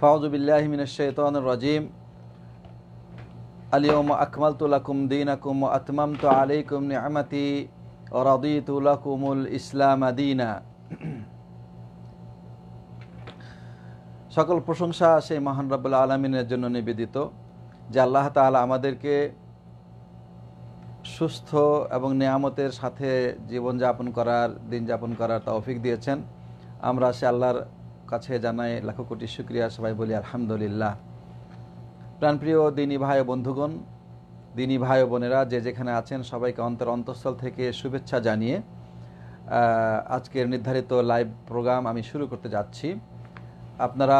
ফাউজুবিল্লাহমিনশাইতানজিম আলিয়ম আকমাল তুলাকুম দিন আকুম আতমাম তো আলাইকুম নিয়ামতি ওরাদিতুলাকুমুল ইসলাম আদিনা সকল প্রশংসা সেই মহান রাবুল্লা আলমিনের জন্য নিবেদিত যে আল্লাহ তালা আমাদেরকে সুস্থ এবং নিয়ামতের সাথে জীবনযাপন করার দিন যাপন করার তৌফিক দিয়েছেন আমরা সে আল্লাহর কাছে জানাই লাখো কোটি শুক্রিয়া সবাই বলি আলহামদুলিল্লাহ প্রাণপ্রিয় দিনী ভাই বন্ধুগণ দিনী ভাই বোনেরা যে যেখানে আছেন সবাইকে অন্তর অন্তঃস্থল থেকে শুভেচ্ছা জানিয়ে আজকের নির্ধারিত লাইভ প্রোগ্রাম আমি শুরু করতে যাচ্ছি আপনারা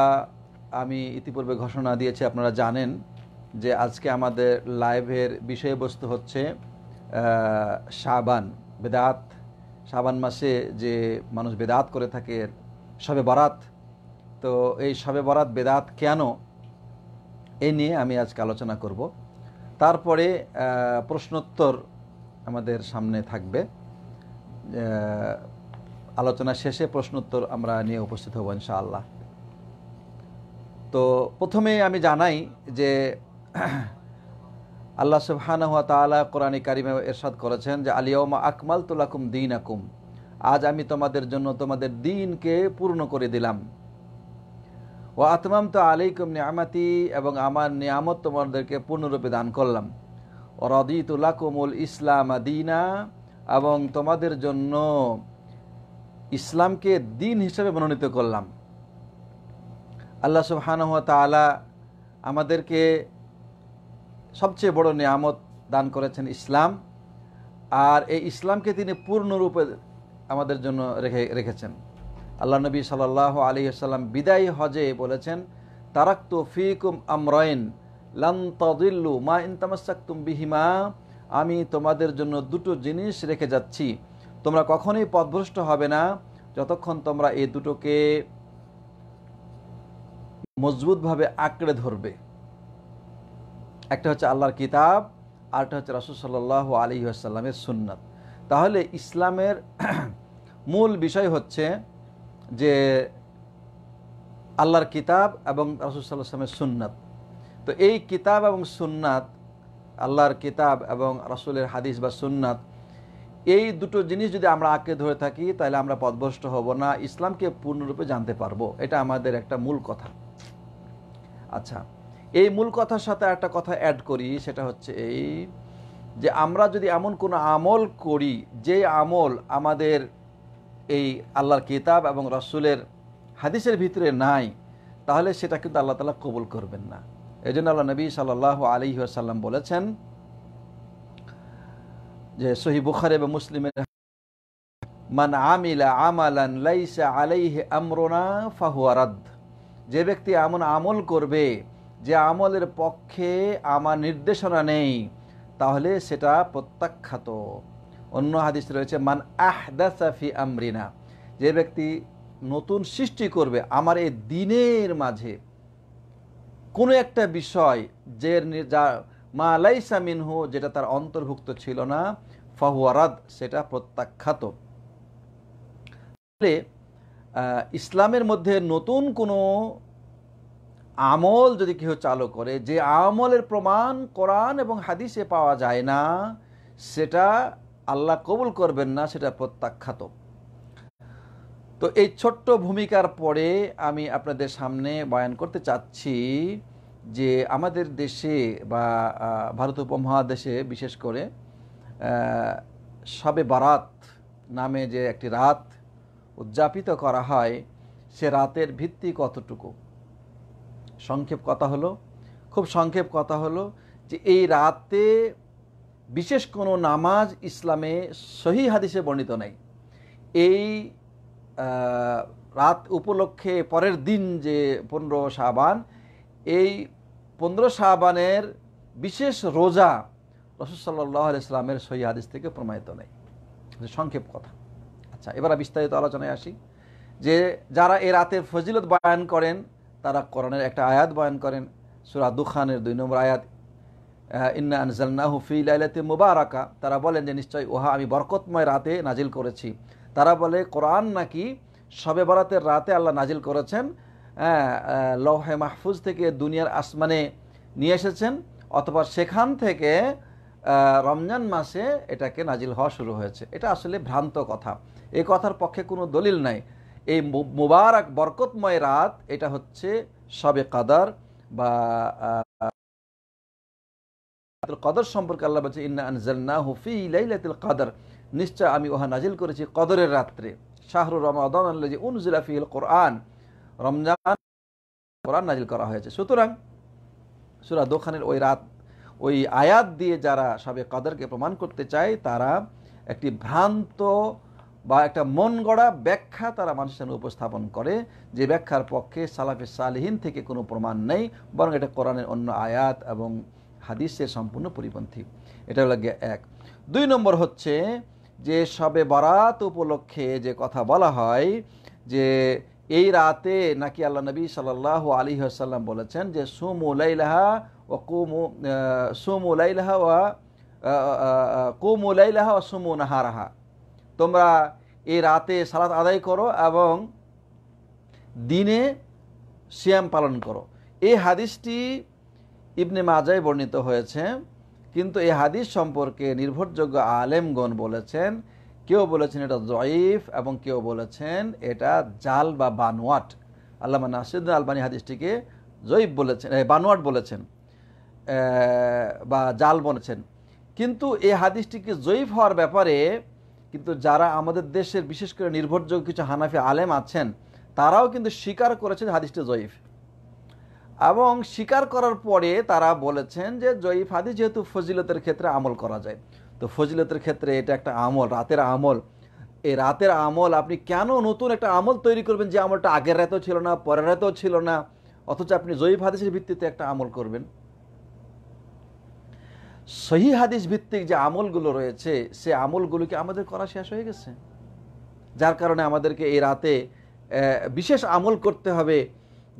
আমি ইতিপূর্বে ঘোষণা দিয়েছি আপনারা জানেন যে আজকে আমাদের লাইভের বিষয়বস্তু হচ্ছে সাবান বেদাত সাবান মাসে যে মানুষ বেদাত করে থাকে সবে বরাত তো এই শবে বরাত বেদাত কেন এ নিয়ে আমি আজকে আলোচনা করব তারপরে প্রশ্নোত্তর আমাদের সামনে থাকবে আলোচনা শেষে প্রশ্নোত্তর আমরা নিয়ে উপস্থিত হব ইনশাআল্লাহ তো প্রথমে আমি জানাই যে আল্লাহ সুবহানাহুয়া তালা কোরআনী কারিমে এরশাদ করেছেন যে আলিয়মা আকমাল তুলাকুম দিন আকুম আজ আমি তোমাদের জন্য তোমাদের দিনকে পূর্ণ করে দিলাম ও আতমাম তো আলাইকুম নিয়ামাতি এবং আমার নিয়ামত তোমাদেরকে পূর্ণরূপে দান করলাম ও রদিতুল্লাকুমুল ইসলাম আদিনা এবং তোমাদের জন্য ইসলামকে দিন হিসেবে মনোনীত করলাম আল্লাহ সুবহানাহু তাআলা আমাদেরকে সবচেয়ে বড় নিয়ামত দান করেছেন ইসলাম আর এই ইসলামকে তিনি পূর্ণরূপে আমাদের জন্য রেখে রেখেছেন আল্লাহ নবী সাল্লাহ আলী আসাল্লাম বিদায়ী হজে বলেছেন তারাক্তু ফিকুম আমরয়েন লান মা ইনতামাসাক্তুম বিহিমা আমি তোমাদের জন্য দুটো জিনিস রেখে যাচ্ছি তোমরা কখনোই পথভ্রষ্ট হবে না যতক্ষণ তোমরা এই দুটোকে মজবুতভাবে আঁকড়ে ধরবে একটা হচ্ছে আল্লাহর কিতাব আরটা হচ্ছে রাসুল সাল্লাহ আলী আসাল্লামের সুন্নাত তাহলে ইসলামের মূল বিষয় হচ্ছে যে আল্লাহর কিতাব এবং রাসুলসাল্লামের সুন্নাত তো এই কিতাব এবং সুন্নাত আল্লাহর কিতাব এবং রাসুলের হাদিস বা সুন্নাত এই দুটো জিনিস যদি আমরা আঁকড়ে ধরে থাকি তাহলে আমরা পদভষ্ট হব না ইসলামকে পূর্ণরূপে জানতে পারবো এটা আমাদের একটা মূল কথা আচ্ছা এই মূল কথার সাথে একটা কথা অ্যাড করি সেটা হচ্ছে এই যে আমরা যদি এমন কোনো আমল করি যে আমল আমাদের এই আল্লাহর কিতাব এবং রসুলের হাদিসের ভিতরে নাই তাহলে সেটা কিন্তু আল্লাহ তালা কবুল করবেন না এই জন্য আল্লাহ নবী সাল্লাহ আলী আসাল্লাম বলেছেন যে সহি বুখার এবং মুসলিমের মান আমিলা আমালান লাইসা আলাইহ আমরোনা ফাহুয়ারাদ যে ব্যক্তি এমন আমল করবে যে আমলের পক্ষে আমার নির্দেশনা নেই তাহলে সেটা প্রত্যাখ্যাত অন্য হাদিস রয়েছে মান আহদাসাফি আমরিনা যে ব্যক্তি নতুন সৃষ্টি করবে আমার এই দিনের মাঝে কোনো একটা বিষয় যে যা মা আলাইসা মিনহু যেটা তার অন্তর্ভুক্ত ছিল না ফাহুয়ারাদ সেটা প্রত্যাখ্যাত ইসলামের মধ্যে নতুন কোনো আমল যদি কেউ চালু করে যে আমলের প্রমাণ কোরআন এবং হাদিসে পাওয়া যায় না সেটা আল্লাহ কবুল করবেন না সেটা প্রত্যাখ্যাত তো এই ছোট্ট ভূমিকার পরে আমি আপনাদের সামনে বয়ান করতে চাচ্ছি যে আমাদের দেশে বা ভারত উপমহাদেশে বিশেষ করে সবে বারাত নামে যে একটি রাত উদযাপিত করা হয় সে রাতের ভিত্তি কতটুকু সংক্ষেপ কথা হলো খুব সংক্ষেপ কথা হলো যে এই রাতে বিশেষ কোনো নামাজ ইসলামে সহি হাদিসে বর্ণিত নাই এই রাত উপলক্ষে পরের দিন যে পনেরো শাহবান এই পনেরো শাহবানের বিশেষ রোজা রসুসাল্লাহ ইসলামের সহি হাদিস থেকে প্রমাণিত নেই সংক্ষেপ কথা আচ্ছা এবার বিস্তারিত আলোচনায় আসি যে যারা এ রাতের ফজিলত বয়ান করেন তারা করণের একটা আয়াত বয়ান করেন সুরা দুখানের দুই নম্বর আয়াত লাইলাতে মুবারাকা তারা বলেন যে নিশ্চয় ওহা আমি বরকতময় রাতে নাজিল করেছি তারা বলে কোরআন নাকি সবে বরাতের রাতে আল্লাহ নাজিল করেছেন হ্যাঁ, লৌহে মাহফুজ থেকে দুনিয়ার আসমানে নিয়ে এসেছেন অথবা সেখান থেকে রমজান মাসে এটাকে নাজিল হওয়া শুরু হয়েছে এটা আসলে ভ্রান্ত কথা এই কথার পক্ষে কোনো দলিল নাই এই মুবারক বরকতময় রাত এটা হচ্ছে সবে কাদার বা লাইলাতুল কদর সম্পর্কে আল্লাহ বলছে ইন্না আনজালনা হুফি লাইলাতুল কদর নিশ্চয় আমি ওহা নাজিল করেছি কদরের রাত্রে শাহরু রমাদন আল্লাহ উনজিলা কোরআন রমজান কোরআন নাজিল করা হয়েছে সুতরাং সুরা দোকানের ওই রাত ওই আয়াত দিয়ে যারা সবে কদরকে প্রমাণ করতে চায় তারা একটি ভ্রান্ত বা একটা মন গড়া ব্যাখ্যা তারা মানুষের সামনে উপস্থাপন করে যে ব্যাখ্যার পক্ষে সালাফে সালহীন থেকে কোনো প্রমাণ নেই বরং এটা কোরআনের অন্য আয়াত এবং হাদিসের সম্পূর্ণ পরিপন্থী এটা হলো এক দুই নম্বর হচ্ছে যে সবে বারাত উপলক্ষে যে কথা বলা হয় যে এই রাতে নাকি আল্লাহ নবী সাল্লাহ আলী আসাল্লাম বলেছেন যে সুমুলাইলাহা ও কুমু সুমুলাইলাহা ওয়া কুমুলাইলাহা ও সুমু নাহারাহা তোমরা এই রাতে সালাত আদায় করো এবং দিনে শ্যাম পালন করো এই হাদিসটি ইবনে মাজাই বর্ণিত হয়েছে কিন্তু এই হাদিস সম্পর্কে নির্ভরযোগ্য আলেমগণ বলেছেন কেউ বলেছেন এটা জয়ীফ এবং কেউ বলেছেন এটা জাল বা বানোয়াট আল্লামা নাসিদ্দিন আলবানি হাদিসটিকে জয়ীফ বলেছেন বানোয়াট বলেছেন বা জাল বলেছেন কিন্তু এই হাদিসটিকে জয়ীফ হওয়ার ব্যাপারে কিন্তু যারা আমাদের দেশের বিশেষ করে নির্ভরযোগ্য কিছু হানাফি আলেম আছেন তারাও কিন্তু স্বীকার করেছেন হাদিসটি জয়ীফ এবং স্বীকার করার পরে তারা বলেছেন যে জয়ীফ হাদিস যেহেতু ফজিলতের ক্ষেত্রে আমল করা যায় তো ফজিলতের ক্ষেত্রে এটা একটা আমল রাতের আমল এই রাতের আমল আপনি কেন নতুন একটা আমল তৈরি করবেন যে আমলটা আগের রাতেও ছিল না পরের রাতেও ছিল না অথচ আপনি জয়ীফ হাদিসের ভিত্তিতে একটা আমল করবেন সহি হাদিস ভিত্তিক যে আমলগুলো রয়েছে সে আমলগুলোকে আমাদের করা শেষ হয়ে গেছে যার কারণে আমাদেরকে এই রাতে বিশেষ আমল করতে হবে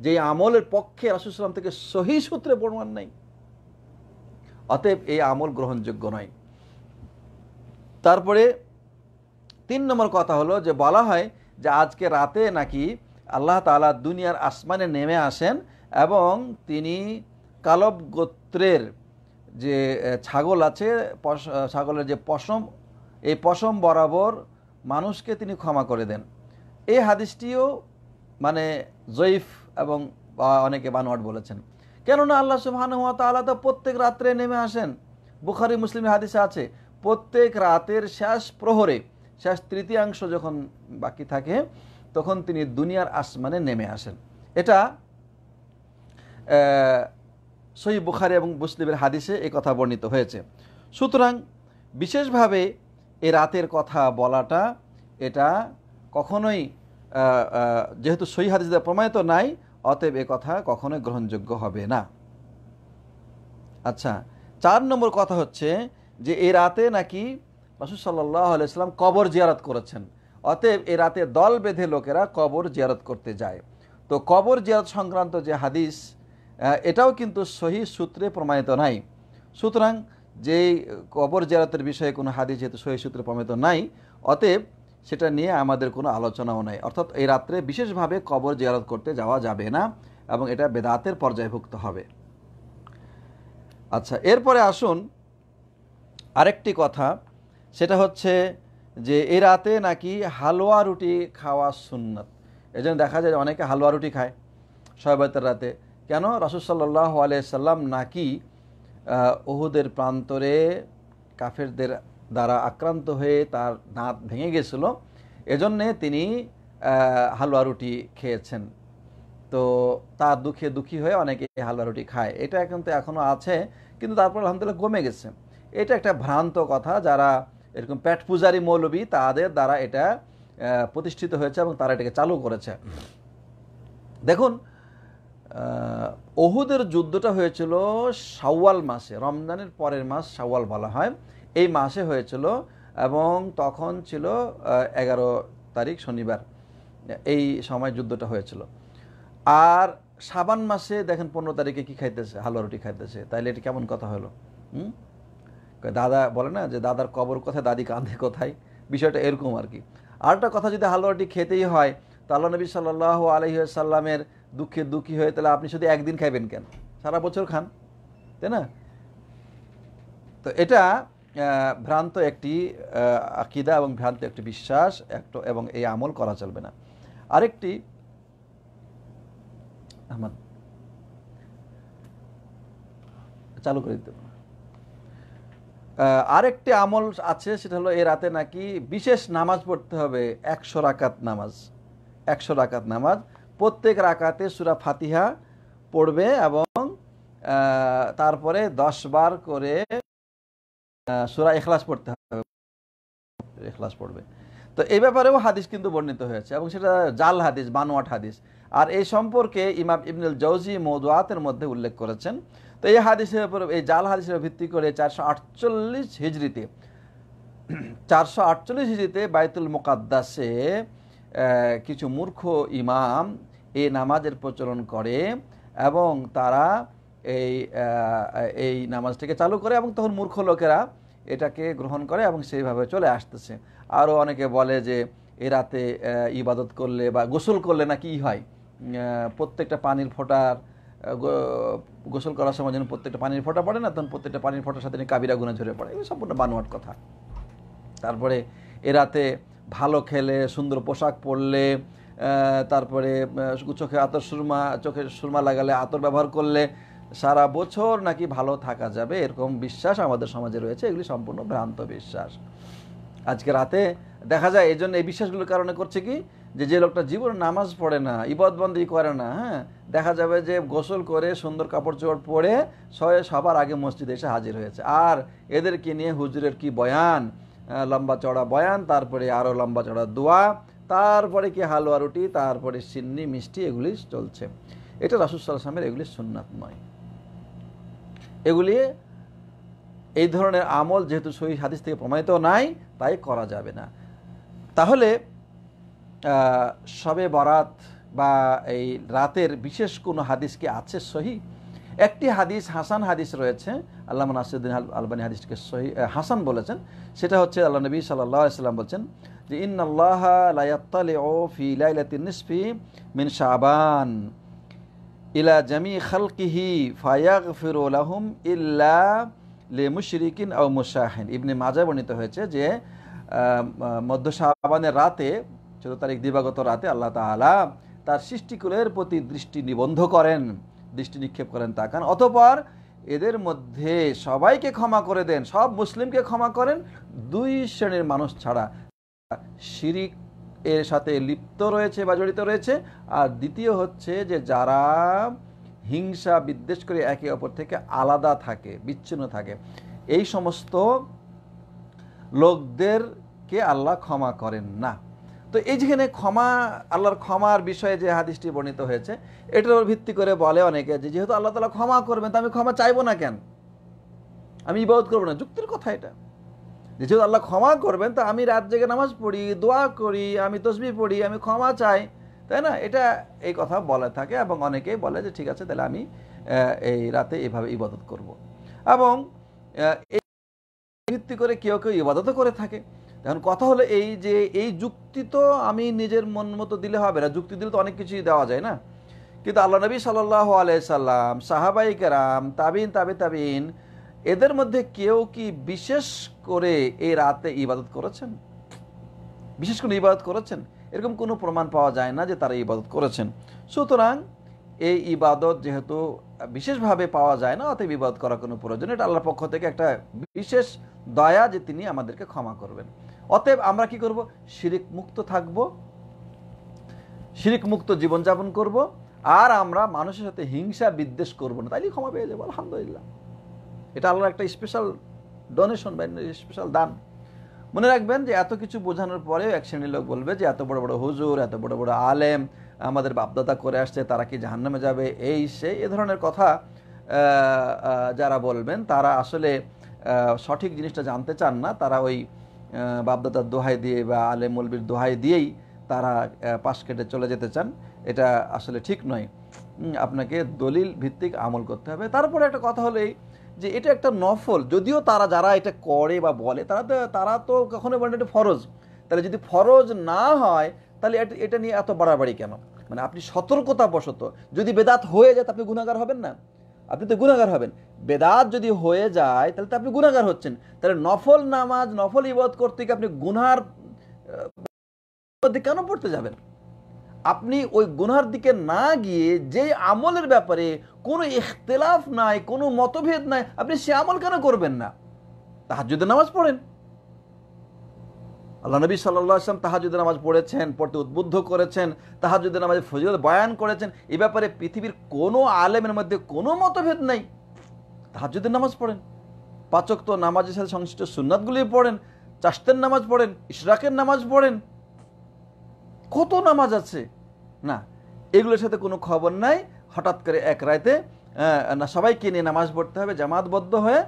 যে আমলের পক্ষে রাসুসাল্লাম থেকে সহি সূত্রে বর্ণমান নাই অতএব এই আমল গ্রহণযোগ্য নয় তারপরে তিন নম্বর কথা হলো যে বলা হয় যে আজকে রাতে নাকি আল্লাহ তালা দুনিয়ার আসমানে নেমে আসেন এবং তিনি কালব গোত্রের যে ছাগল আছে ছাগলের যে পশম এই পশম বরাবর মানুষকে তিনি ক্ষমা করে দেন এই হাদিসটিও মানে জয়ীফ এবং অনেকে বানোয়াট বলেছেন কেননা আল্লাহ সুবহান হুয়া তালা তো প্রত্যেক রাত্রে নেমে আসেন বুখারি মুসলিমের হাদিসে আছে প্রত্যেক রাতের শেষ প্রহরে শেষ তৃতীয়াংশ যখন বাকি থাকে তখন তিনি দুনিয়ার আসমানে নেমে আসেন এটা সহি বুখারি এবং মুসলিমের হাদিসে এই কথা বর্ণিত হয়েছে সুতরাং বিশেষভাবে এ রাতের কথা বলাটা এটা কখনোই যেহেতু সহি হাদিসে প্রমাণিত নাই অতএব এ কথা কখনোই গ্রহণযোগ্য হবে না আচ্ছা চার নম্বর কথা হচ্ছে যে এ রাতে নাকি রাসুল সাল্লাহ আলাইসলাম কবর জিয়ারত করেছেন অতএব এ রাতে দল বেঁধে লোকেরা কবর জিয়ারত করতে যায় তো কবর জিয়ারত সংক্রান্ত যে হাদিস এটাও কিন্তু সহি সূত্রে প্রমাণিত নাই সুতরাং যে কবর জিয়ারতের বিষয়ে কোনো হাদিস যেহেতু সহি সূত্রে প্রমাণিত নাই অতএব সেটা নিয়ে আমাদের কোনো আলোচনাও নেই অর্থাৎ এই রাত্রে বিশেষভাবে কবর জিয়ারত করতে যাওয়া যাবে না এবং এটা বেদাতের পর্যায়ভুক্ত হবে আচ্ছা এরপরে আসুন আরেকটি কথা সেটা হচ্ছে যে এ রাতে নাকি হালুয়া রুটি খাওয়া সুন্নত এই জন্য দেখা যায় অনেকে হালুয়া রুটি খায় সবাইতের রাতে কেন রাসুসাল্লাহ আলিয়া সাল্লাম নাকি ওহুদের প্রান্তরে কাফেরদের দ্বারা আক্রান্ত হয়ে তার দাঁত ভেঙে গেছিল এজন্যে তিনি হালুয়া রুটি খেয়েছেন তো তার দুঃখে দুঃখী হয়ে অনেকে হালুয়া রুটি খায় এটা কিন্তু এখনও আছে কিন্তু তারপর আলহামদুলিল্লাহ কমে গেছে এটা একটা ভ্রান্ত কথা যারা এরকম প্যাট পূজারী মৌলবী তাদের দ্বারা এটা প্রতিষ্ঠিত হয়েছে এবং তারা এটাকে চালু করেছে দেখুন ওহুদের যুদ্ধটা হয়েছিল সাওয়াল মাসে রমজানের পরের মাস সাওয়াল বলা হয় এই মাসে হয়েছিল এবং তখন ছিল এগারো তারিখ শনিবার এই সময় যুদ্ধটা হয়েছিল আর সাবান মাসে দেখেন পনেরো তারিখে কি খাইতেছে হালুয়া রুটি খাইতেছে তাহলে এটা কেমন কথা হলো হুম দাদা বলে না যে দাদার কবর কোথায় দাদি কাঁধে কোথায় বিষয়টা এরকম আর কি আরেকটা কথা যদি হালুয়া রুটি খেতেই হয় তাহলে আল্লাহ নবী সাল্লাহ সাল্লামের দুঃখে দুঃখী হয়ে তাহলে আপনি শুধু একদিন খাইবেন কেন সারা বছর খান তাই না তো এটা ভ্রান্ত একটি আকিদা এবং ভ্রান্ত একটি বিশ্বাস একটা এবং এই আমল করা চলবে না আরেকটি আমার চালু করে দিতে আরেকটি আমল আছে সেটা হলো এই রাতে নাকি বিশেষ নামাজ পড়তে হবে একশো রাকাত নামাজ একশো রাকাত নামাজ প্রত্যেক রাকাতে সুরা ফাতিহা পড়বে এবং তারপরে দশ বার করে সুরা এখলাস পড়তে হবে এখলাস পড়বে তো এই ব্যাপারেও হাদিস কিন্তু বর্ণিত হয়েছে এবং সেটা জাল হাদিস বানোয়াট হাদিস আর এই সম্পর্কে ইমাম ইবনুল জৌজি মৌদুয়াতের মধ্যে উল্লেখ করেছেন তো এই হাদিসের উপর এই জাল হাদিসের ভিত্তি করে চারশো আটচল্লিশ হিজড়িতে চারশো আটচল্লিশ হিজড়িতে বাইতুল মোকাদ্দাসে কিছু মূর্খ ইমাম এই নামাজের প্রচলন করে এবং তারা এই এই নামাজটিকে চালু করে এবং তখন মূর্খ লোকেরা এটাকে গ্রহণ করে এবং সেইভাবে চলে আসতেছে আরও অনেকে বলে যে এ রাতে ইবাদত করলে বা গোসল করলে না কি হয় প্রত্যেকটা পানির ফোটার গোসল করার সময় যেন প্রত্যেকটা পানির ফোঁটা পড়ে না তখন প্রত্যেকটা পানির ফোঁটার সাথে কাবিরা গুনে ঝরে পড়ে এগুলো সম্পূর্ণ বানোয়ার কথা তারপরে এ রাতে ভালো খেলে সুন্দর পোশাক পরলে তারপরে চোখে আতর সুরমা চোখে সুরমা লাগালে আতর ব্যবহার করলে সারা বছর নাকি ভালো থাকা যাবে এরকম বিশ্বাস আমাদের সমাজে রয়েছে এগুলি সম্পূর্ণ ভ্রান্ত বিশ্বাস আজকে রাতে দেখা যায় এই জন্য এই বিশ্বাসগুলোর কারণে করছে কি যে যে লোকটা জীবন নামাজ পড়ে না ইবদবন্দি করে না হ্যাঁ দেখা যাবে যে গোসল করে সুন্দর কাপড় চোপড় পরে সয়ে সবার আগে মসজিদে এসে হাজির হয়েছে আর এদেরকে নিয়ে হুজুরের কি বয়ান লম্বা চড়া বয়ান তারপরে আরও লম্বা চড়া দোয়া তারপরে কি হালুয়া রুটি তারপরে সিন্নি মিষ্টি এগুলি চলছে এটা রাসুসাল্লামের এগুলি সুন্নাত নয় এগুলি এই ধরনের আমল যেহেতু সহি হাদিস থেকে প্রমাণিত নাই তাই করা যাবে না তাহলে সবে বরাত বা এই রাতের বিশেষ কোনো হাদিস কি আছে সহি একটি হাদিস হাসান হাদিস রয়েছে আল্লাহ নাসিরুদ্দিন আলবানী হাদিসকে সহি হাসান বলেছেন সেটা হচ্ছে আল্লাহ নবী সাল্লাম বলছেন যে আল্লাহ লায়াত্তালে ও ফি লাইলাতিন নিসফি মিন শাবান ইলা জামি খালকিহি ফায়াগ ফিরুলাহম ইল্লা লে মুশরিকিন আউ মুশাহিন ইবনে মাজা বর্ণিত হয়েছে যে মধ্য সাবানের রাতে চোদ্দ তারিখ দিবাগত রাতে আল্লাহ তালা তার সৃষ্টিকুলের প্রতি দৃষ্টি নিবন্ধ করেন দৃষ্টি নিক্ষেপ করেন তাকান অতপর এদের মধ্যে সবাইকে ক্ষমা করে দেন সব মুসলিমকে ক্ষমা করেন দুই শ্রেণীর মানুষ ছাড়া শিরিক এর সাথে লিপ্ত রয়েছে বা জড়িত রয়েছে আর দ্বিতীয় হচ্ছে যে যারা হিংসা বিদ্বেষ করে একে অপর থেকে আলাদা থাকে বিচ্ছিন্ন থাকে এই সমস্ত লোকদেরকে আল্লাহ ক্ষমা করেন না তো এই যেখানে ক্ষমা আল্লাহর ক্ষমার বিষয়ে যে হাদিসটি বর্ণিত হয়েছে এটার উপর ভিত্তি করে বলে অনেকে যে যেহেতু আল্লাহ তালা ক্ষমা করবেন তো আমি ক্ষমা চাইবো না কেন আমি ইবাদত করবো না যুক্তির কথা এটা যেহেতু আল্লাহ ক্ষমা করবেন তো আমি রাত জেগে নামাজ পড়ি দোয়া করি আমি তসবি পড়ি আমি ক্ষমা চাই তাই না এটা এই কথা বলে থাকে এবং অনেকেই বলে যে ঠিক আছে তাহলে আমি এই রাতে এভাবে ইবাদত করব। এবং এই ভিত্তি করে কেউ কেউ ইবাদতও করে থাকে এখন কথা হলো এই যে এই যুক্তি তো আমি নিজের মন মতো দিলে হবে না যুক্তি দিলে তো অনেক কিছুই দেওয়া যায় না কিন্তু আল্লাহ নবী সাল্লাহ আলাইসাল্লাম সাহাবাইকার সাহাবাই তাবিন তাবি তাবিন এদের মধ্যে কেউ কি বিশেষ করে এই রাতে ইবাদত করেছেন বিশেষ করে ইবাদত করেছেন এরকম কোনো প্রমাণ পাওয়া যায় না যে তারা ইবাদত করেছেন সুতরাং এই ইবাদত যেহেতু বিশেষভাবে পাওয়া যায় না অতএব ইবাদত করার কোনো প্রয়োজন এটা আল্লাহর পক্ষ থেকে একটা বিশেষ দয়া যে তিনি আমাদেরকে ক্ষমা করবেন অতএব আমরা কি করব শিরিক মুক্ত থাকব শিরিক মুক্ত জীবনযাপন করব আর আমরা মানুষের সাথে হিংসা বিদ্বেষ করব না তাইলে ক্ষমা পেয়ে যাবো আলহামদুলিল্লাহ এটা আল্লাহর একটা স্পেশাল ডোনেশন বা স্পেশাল দান মনে রাখবেন যে এত কিছু বোঝানোর পরেও এক শ্রেণীর লোক বলবে যে এত বড় বড় হুজুর এত বড় বড় আলেম আমাদের বাপদাদা করে আসছে তারা কি জাহান্নামে যাবে এই সে এ ধরনের কথা যারা বলবেন তারা আসলে সঠিক জিনিসটা জানতে চান না তারা ওই বাপদাদার দোহাই দিয়ে বা আলেম মলবির দোহাই দিয়েই তারা পাশ কেটে চলে যেতে চান এটা আসলে ঠিক নয় আপনাকে দলিল ভিত্তিক আমল করতে হবে তারপরে একটা কথা হলেই যে এটা একটা নফল যদিও তারা যারা এটা করে বা বলে তারা তারা তো কখনোই বলে এটা ফরজ তাহলে যদি ফরজ না হয় তাহলে এটা নিয়ে এত বাড়াবাড়ি কেন মানে আপনি সতর্কতাবশত যদি বেদাত হয়ে যায় আপনি গুণাগার হবেন না আপনি তো গুণাগার হবেন বেদাত যদি হয়ে যায় তাহলে তো আপনি গুণাগার হচ্ছেন তাহলে নফল নামাজ নফল ইবাদ করতে গিয়ে আপনি গুনার কেন পড়তে যাবেন আপনি ওই গুনার দিকে না গিয়ে যে আমলের ব্যাপারে কোনো ইখতলাফ নাই কোনো মতভেদ নাই আপনি সে আমল কেন করবেন না তাহাজুদে নামাজ পড়েন আল্লাহ নবী সাল্লাম আসলাম নামাজ পড়েছেন পড়তে উদ্বুদ্ধ করেছেন তাহাজুদের নামাজ ফজিল বয়ান করেছেন এ ব্যাপারে পৃথিবীর কোনো আলেমের মধ্যে কোনো মতভেদ নাই তাহাজুদের নামাজ পড়েন পাচক তো নামাজের সাথে সংশ্লিষ্ট সুন্নাতগুলি পড়েন চাষতের নামাজ পড়েন ইশরাকের নামাজ পড়েন কত নামাজ আছে না এগুলোর সাথে কোনো খবর নাই হঠাৎ করে এক রাইতে না সবাইকে নিয়ে নামাজ পড়তে হবে জামাতবদ্ধ হয়ে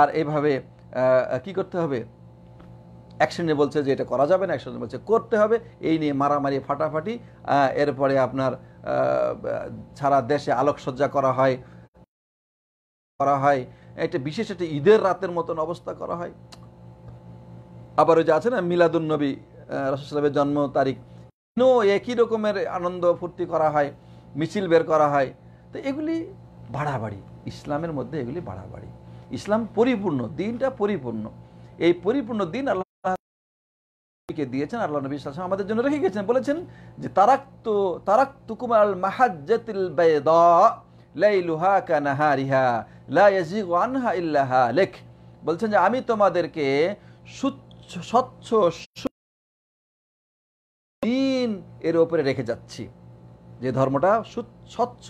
আর এভাবে কি করতে হবে একশনে বলছে যে এটা করা যাবে না একশনে বলছে করতে হবে এই নিয়ে মারামারি ফাটাফাটি এরপরে আপনার সারা দেশে আলোকসজ্জা করা হয় করা হয় এটা বিশেষ একটা ঈদের রাতের মতন অবস্থা করা হয় আবার ওই যে আছে না মিলাদুল নবী রসুলামের জন্ম তারিখ নো একই রকমের আনন্দ ফুর্তি করা হয় মিছিল বের করা হয় তো এগুলি বাড়াবাড়ি ইসলামের মধ্যে এগুলি বাড়াবাড়ি ইসলাম পরিপূর্ণ দিনটা পরিপূর্ণ এই পরিপূর্ণ দিন আল্লাহকে দিয়েছেন আল্লাহ নবী ইসলাম আমাদের জন্য রেখে গেছেন বলেছেন যে তারাক তো তারাক তুকুমাল মাহাজ্জাতিল লাইলুহা কানাহারিহা লা ইয়াজিগু আনহা ইল্লাহা লেখ বলছেন যে আমি তোমাদেরকে স্বচ্ছ দিন এর ওপরে রেখে যাচ্ছি যে ধর্মটা স্বচ্ছ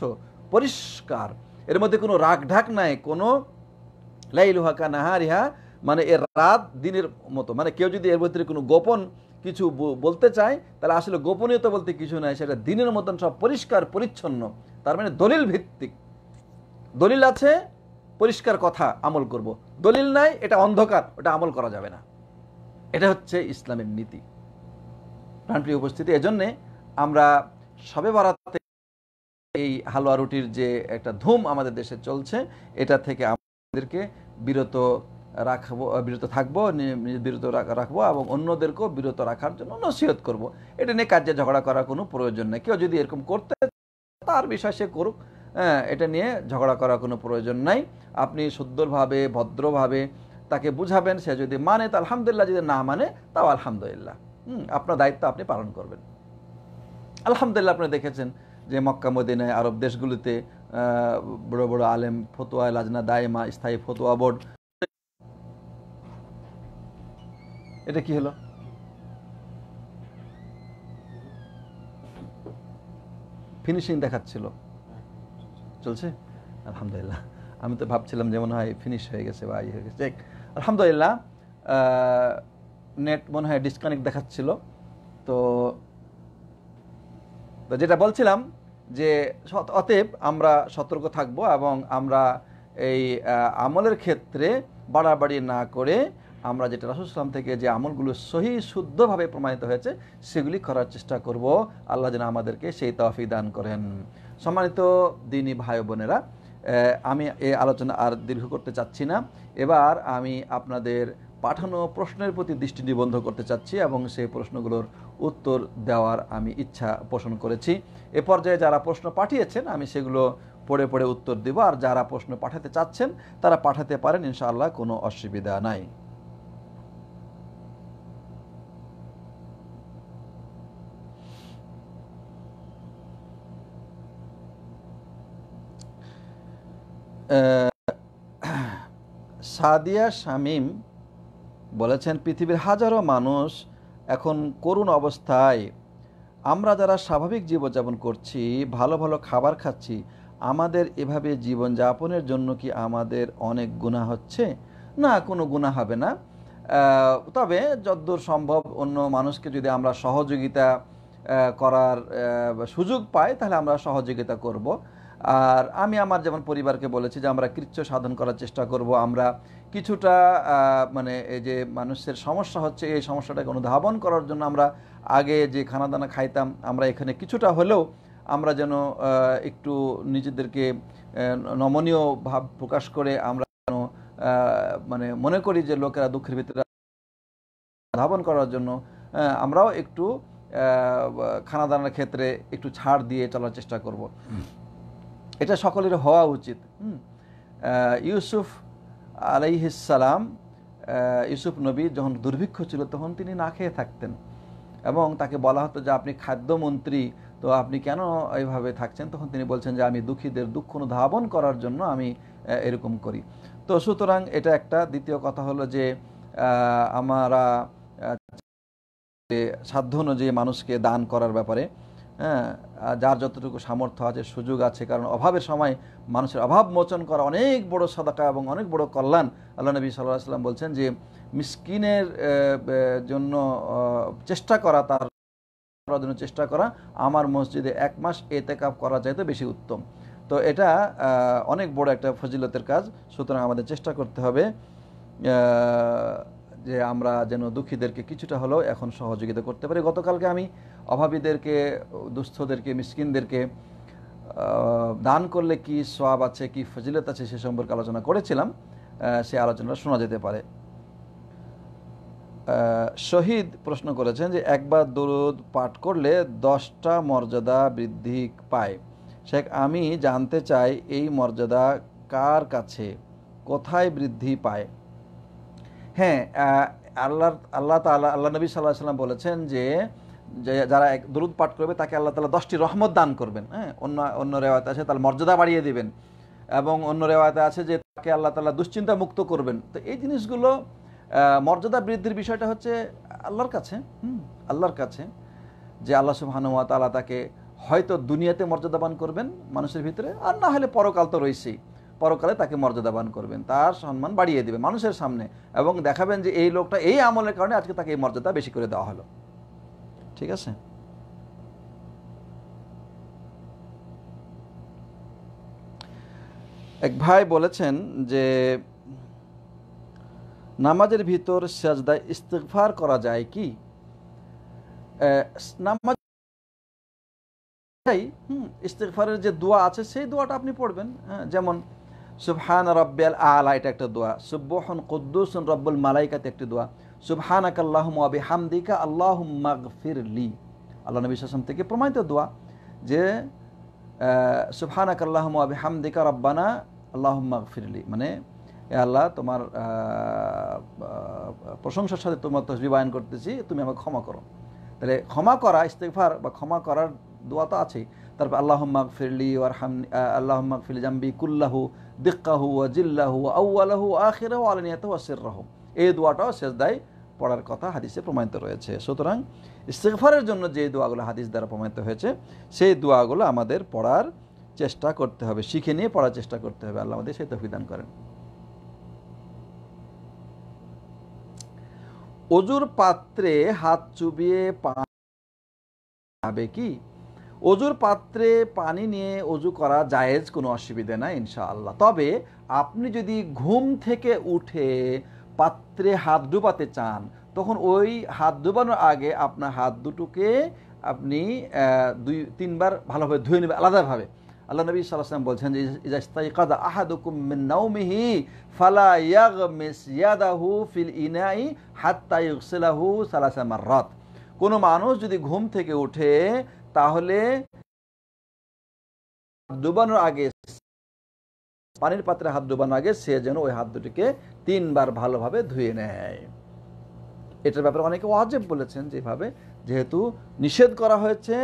পরিষ্কার এর মধ্যে কোনো ঢাক নাই কোনো লাইলুহা কানাহা রিহা মানে এর রাত দিনের মতো মানে কেউ যদি এর ভিতরে কোনো গোপন কিছু বলতে চায় তাহলে আসলে গোপনীয়তা বলতে কিছু নাই সেটা দিনের মতন সব পরিষ্কার পরিচ্ছন্ন তার মানে দলিল ভিত্তিক দলিল আছে পরিষ্কার কথা আমল করব। দলিল নাই এটা অন্ধকার ওটা আমল করা যাবে না এটা হচ্ছে ইসলামের নীতি প্রাণপ্রিয় উপস্থিতি এজন্যে আমরা সবে বাড়াতে এই হালুয়া রুটির যে একটা ধুম আমাদের দেশে চলছে এটা থেকে আমাদেরকে বিরত রাখবো বিরত থাকবো বিরত রাখবো এবং অন্যদেরকেও বিরত রাখার জন্য নসিহত করব। এটা নিয়ে কার্যে ঝগড়া করার কোনো প্রয়োজন নেই কেউ যদি এরকম করতে তার বিষয় সে করুক হ্যাঁ এটা নিয়ে ঝগড়া করার কোনো প্রয়োজন নাই আপনি সুন্দরভাবে ভদ্রভাবে তাকে বুঝাবেন সে যদি মানে তা আলহামদুলিল্লাহ যদি না মানে তাও আলহামদুলিল্লাহ আপনার দায়িত্ব আপনি পালন করবেন আলহামদুলিল্লাহ আপনি দেখেছেন যে মক্কা মদিনায় আরব দেশগুলিতে বড় বড় আলেম ফতোয়া লাজনা দায়মা স্থায়ী ফতোয়া বোর্ড এটা কি হলো ফিনিশিং দেখাচ্ছিল চলছে আলহামদুলিল্লাহ আমি তো ভাবছিলাম যে মনে হয় ফিনিশ হয়ে গেছে বা ইয়ে হয়ে গেছে আলহামদুলিল্লাহ নেট মনে হয় ডিসকানেক্ট দেখাচ্ছিল তো তো যেটা বলছিলাম যে অতএব আমরা সতর্ক থাকব এবং আমরা এই আমলের ক্ষেত্রে বাড়াবাড়ি না করে আমরা যেটা রাসুলাম থেকে যে আমলগুলো সহি শুদ্ধভাবে প্রমাণিত হয়েছে সেগুলি করার চেষ্টা করব আল্লাহ যেন আমাদেরকে সেই তফি দান করেন সম্মানিত দিনী ভাই বোনেরা আমি এই আলোচনা আর দীর্ঘ করতে চাচ্ছি না এবার আমি আপনাদের পাঠানো প্রশ্নের প্রতি দৃষ্টি নিবন্ধ করতে চাচ্ছি এবং সেই প্রশ্নগুলোর উত্তর দেওয়ার আমি ইচ্ছা পোষণ করেছি এ পর্যায়ে যারা প্রশ্ন পাঠিয়েছেন আমি সেগুলো পড়ে পড়ে উত্তর দেব আর যারা প্রশ্ন পাঠাতে চাচ্ছেন তারা পাঠাতে পারেন ইনশাআল্লাহ কোনো অসুবিধা নাই সাদিয়া শামীম বলেছেন পৃথিবীর হাজারো মানুষ এখন করুণ অবস্থায় আমরা যারা স্বাভাবিক জীবনযাপন করছি ভালো ভালো খাবার খাচ্ছি আমাদের এভাবে জীবনযাপনের জন্য কি আমাদের অনেক গুণা হচ্ছে না কোনো গুণা হবে না তবে যদ্দূর সম্ভব অন্য মানুষকে যদি আমরা সহযোগিতা করার সুযোগ পাই তাহলে আমরা সহযোগিতা করব। আর আমি আমার যেমন পরিবারকে বলেছি যে আমরা কৃচ্ছ সাধন করার চেষ্টা করব আমরা কিছুটা মানে এই যে মানুষের সমস্যা হচ্ছে এই সমস্যাটাকে অনুধাবন করার জন্য আমরা আগে যে খানা দানা খাইতাম আমরা এখানে কিছুটা হলেও আমরা যেন একটু নিজেদেরকে নমনীয় ভাব প্রকাশ করে আমরা যেন মানে মনে করি যে লোকেরা দুঃখের ভিতরে ধাবন করার জন্য আমরাও একটু খানা দানার ক্ষেত্রে একটু ছাড় দিয়ে চলার চেষ্টা করব এটা সকলের হওয়া উচিত ইউসুফ আলাইহিসালাম ইউসুফ নবী যখন দুর্ভিক্ষ ছিল তখন তিনি না খেয়ে থাকতেন এবং তাকে বলা হতো যে আপনি খাদ্যমন্ত্রী তো আপনি কেন এইভাবে থাকছেন তখন তিনি বলছেন যে আমি দুঃখীদের দুঃখ অনুধাবন করার জন্য আমি এরকম করি তো সুতরাং এটা একটা দ্বিতীয় কথা হলো যে আমরা সাধ্য অনুযায়ী মানুষকে দান করার ব্যাপারে হ্যাঁ যার যতটুকু সামর্থ্য আছে সুযোগ আছে কারণ অভাবের সময় মানুষের অভাব মোচন করা অনেক বড় সদাকা এবং অনেক বড় কল্যাণ আল্লাহ নবী সাল্লাহ সাল্লাম বলছেন যে মিসকিনের জন্য চেষ্টা করা তার করার জন্য চেষ্টা করা আমার মসজিদে এক মাস এতেকাপ করা যায় তো বেশি উত্তম তো এটা অনেক বড় একটা ফজিলতের কাজ সুতরাং আমাদের চেষ্টা করতে হবে যে আমরা যেন দুঃখীদেরকে কিছুটা হলেও এখন সহযোগিতা করতে পারি গতকালকে আমি অভাবীদেরকে দুস্থদেরকে মিসকিনদেরকে দান করলে কি সব আছে কি ফজিলত আছে সে সম্পর্কে আলোচনা করেছিলাম সে আলোচনাটা শোনা যেতে পারে শহীদ প্রশ্ন করেছেন যে একবার দরুদ পাঠ করলে দশটা মর্যাদা বৃদ্ধি পায় শেখ আমি জানতে চাই এই মর্যাদা কার কাছে কোথায় বৃদ্ধি পায় হ্যাঁ আল্লাহ আল্লাহ তালা আল্লাহ নবী সাল্লাহ সাল্লাম বলেছেন যে যারা এক দরুদ পাঠ করবে তাকে আল্লাহ তালা দশটি রহমত দান করবেন হ্যাঁ অন্য অন্য রেওয়াতে আছে তার মর্যাদা বাড়িয়ে দেবেন এবং অন্য রেওয়াতে আছে যে তাকে আল্লাহ তালা দুশ্চিন্তা মুক্ত করবেন তো এই জিনিসগুলো মর্যাদা বৃদ্ধির বিষয়টা হচ্ছে আল্লাহর কাছে আল্লাহর কাছে যে আল্লাহ সুবাহানুয়া তালা তাকে হয়তো দুনিয়াতে মর্যাদাবান করবেন মানুষের ভিতরে আর না হলে পরকাল তো রয়েছেই পরকালে তাকে মর্যাদাবান করবেন তার সম্মান বাড়িয়ে দেবে মানুষের সামনে এবং দেখাবেন যে এই লোকটা এই আমলের কারণে আজকে তাকে এই মর্যাদা বেশি করে দেওয়া হলো ঠিক আছে এক ভাই বলেছেন যে নামাজের ভিতর সাজদা ইস্তেকফার করা যায় কি নামাজ ইস্তেকফারের যে দোয়া আছে সেই দোয়াটা আপনি পড়বেন হ্যাঁ, যেমন সুবহান রব্বাল আলা এটা একটা দোয়া সুব্বহন কুদ্দুসুন রব্বুল মালাইকাতে একটি দোয়া সুবহানাক আল্লাহম আবি হামদিকা আল্লাহ মাগফির লি আল্লাহ নবী সাসম থেকে প্রমাণিত দোয়া যে সুবহানাক আল্লাহম আবি হামদিকা রব্বানা আল্লাহ লি মানে এ আল্লাহ তোমার প্রশংসার সাথে তোমার তসবি বায়ন করতেছি তুমি আমাকে ক্ষমা করো তাহলে ক্ষমা করা ইস্তেফার বা ক্ষমা করার দোয়া তো আছেই তারপর আল্লাহ ফিরলি ওয়ারহাম আল্লাহ ফিরলি জাম্বি কুল্লাহু দিকাহু ও জিল্লাহু আউআলাহু আখিরাহু আলানিয়াতাহু আসিরাহু এই দোয়াটাও দায় পড়ার কথা হাদিসে প্রমাণিত রয়েছে সুতরাং ইস্তেকফারের জন্য যে দোয়াগুলো হাদিস দ্বারা প্রমাণিত হয়েছে সেই দোয়াগুলো আমাদের পড়ার চেষ্টা করতে হবে শিখে নিয়ে পড়ার চেষ্টা করতে হবে আল্লাহ আমাদের সেই তফিদান করেন অজুর পাত্রে হাত চুবিয়ে পা হবে কি অজুর পাত্রে পানি নিয়ে অজু করা জায়েজ কোনো অসুবিধে না ইনশাআল্লাহ তবে আপনি যদি ঘুম থেকে উঠে পাত্রে হাত ডুবাতে চান তখন ওই হাত ডুবানোর আগে আপনার হাত দুটোকে আপনি দুই তিনবার ভালোভাবে ধুয়ে নেবে আলাদাভাবে আল্লাহ নবী সাল্লাম বলছেন যে ইজাস্তাই কাদা আহাদুকুম মিন নাওমিহি ফালা ইয়াগমিস ইয়াদাহু ফিল ইনাই হাত্তা ইউসিলাহু সালাসা মাররাত কোনো মানুষ যদি ঘুম থেকে উঠে তাহলে ডুবানোর আগে পানির পাত্রে হাত ডুবানোর আগে সে যেন ওই হাত দুটিকে তিনবার ভালোভাবে ধুয়ে নেয় এটার ব্যাপারে অনেকে ওয়াজেব বলেছেন যেভাবে যেহেতু নিষেধ করা হয়েছে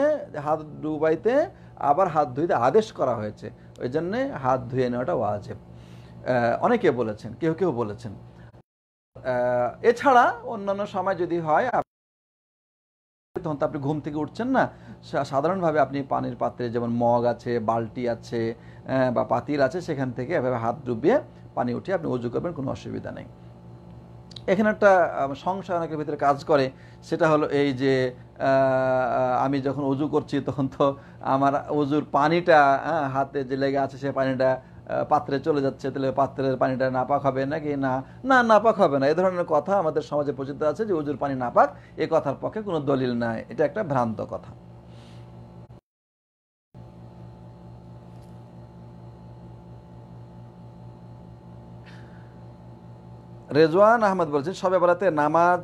হাত ডুবাইতে আবার হাত ধুইতে আদেশ করা হয়েছে ওই জন্যে হাত ধুয়ে নেওয়াটা ওয়াজেব অনেকে বলেছেন কেউ কেউ বলেছেন এছাড়া অন্যান্য সময় যদি হয় তখন তো আপনি ঘুম থেকে উঠছেন না সাধারণভাবে আপনি পানির পাত্রে যেমন মগ আছে বালটি আছে বা পাতিল আছে সেখান থেকে এভাবে হাত ডুবিয়ে পানি উঠিয়ে আপনি উজু করবেন কোনো অসুবিধা নেই এখানে একটা সংশয় অনেকের ভিতরে কাজ করে সেটা হলো এই যে আমি যখন উজু করছি তখন তো আমার উজুর পানিটা হাতে যে লেগে আছে সে পানিটা পাত্রে চলে যাচ্ছে তাহলে পাত্রের পানিটা নাপাক হবে নাকি না না নাপাক হবে না এ ধরনের কথা আমাদের সমাজে প্রচিত আছে যে উজুর পানি নাপাক এ কথার পক্ষে কোনো দলিল নাই এটা একটা ভ্রান্ত কথা রেজওয়ান আহমদ বলছেন সবে বরাতে নামাজ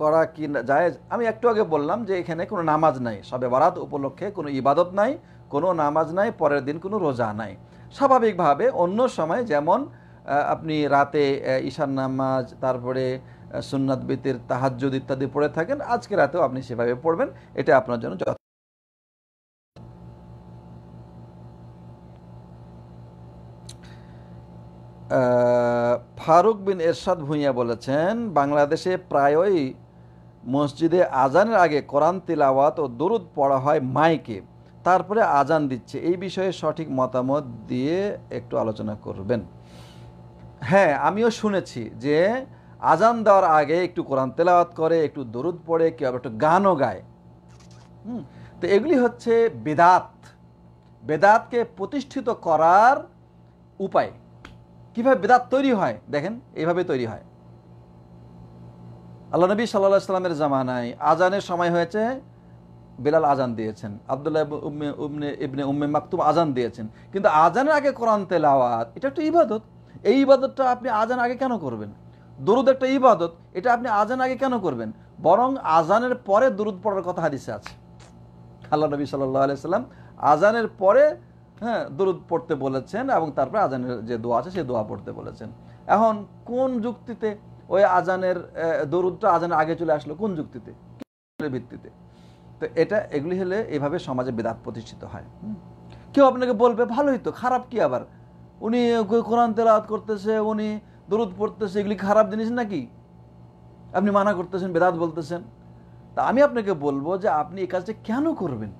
করা কি জায়েজ আমি একটু আগে বললাম যে এখানে কোনো নামাজ নাই সবে বরাত উপলক্ষে কোনো ইবাদত নাই কোনো নামাজ নাই পরের দিন কোনো রোজা নাই স্বাভাবিকভাবে অন্য সময় যেমন আপনি রাতে ঈশান নামাজ তারপরে সুন্নাত বিতির তাহাজ্জুদ ইত্যাদি পড়ে থাকেন আজকে রাতেও আপনি সেভাবে পড়বেন এটা আপনার জন্য ফারুক বিন এরশাদ ভুঁইয়া বলেছেন বাংলাদেশে প্রায়ই মসজিদে আজানের আগে কোরআন তিলাওয়াত ও দরুদ পড়া হয় মাইকে তারপরে আজান দিচ্ছে এই বিষয়ে সঠিক মতামত দিয়ে একটু আলোচনা করবেন হ্যাঁ আমিও শুনেছি যে আজান দেওয়ার আগে একটু কোরআন তেলাওয়াত করে একটু দরুদ পড়ে কেউ একটু গানও গায় হুম তো এগুলি হচ্ছে বেদাত বেদাতকে প্রতিষ্ঠিত করার উপায় কিভাবে বেদাত তৈরি হয় দেখেন এইভাবে তৈরি হয় আল্লাহ নবী সাল্লাহ সাল্লামের জামানায় আজানের সময় হয়েছে বেলাল আজান দিয়েছেন আবদুল্লাহ উম্মে উমনে ইবনে উম্মে মাকতুম আজান দিয়েছেন কিন্তু আজানের আগে কোরআন তেলাওয়াত এটা একটা ইবাদত এই ইবাদতটা আপনি আজান আগে কেন করবেন দরুদ একটা ইবাদত এটা আপনি আজান আগে কেন করবেন বরং আজানের পরে দরুদ পড়ার কথা হাদিসে আছে আল্লাহ নবী সাল্লাহ সাল্লাম আজানের পরে হ্যাঁ দরুদ পড়তে বলেছেন এবং তারপরে আজানের যে দোয়া আছে সে দোয়া পড়তে বলেছেন এখন কোন যুক্তিতে ওই আজানের দরুদটা আজানের আগে চলে আসলো কোন যুক্তিতে ভিত্তিতে তো এটা এগুলি হলে এভাবে সমাজে বেদাত প্রতিষ্ঠিত হয় কেউ আপনাকে বলবে ভালোই তো খারাপ কি আবার উনি কোরআন তেলাত করতেছে উনি দরুদ পড়তেছে এগুলি খারাপ জিনিস নাকি আপনি মানা করতেছেন বেদাত বলতেছেন তা আমি আপনাকে বলবো যে আপনি এই কাজটা কেন করবেন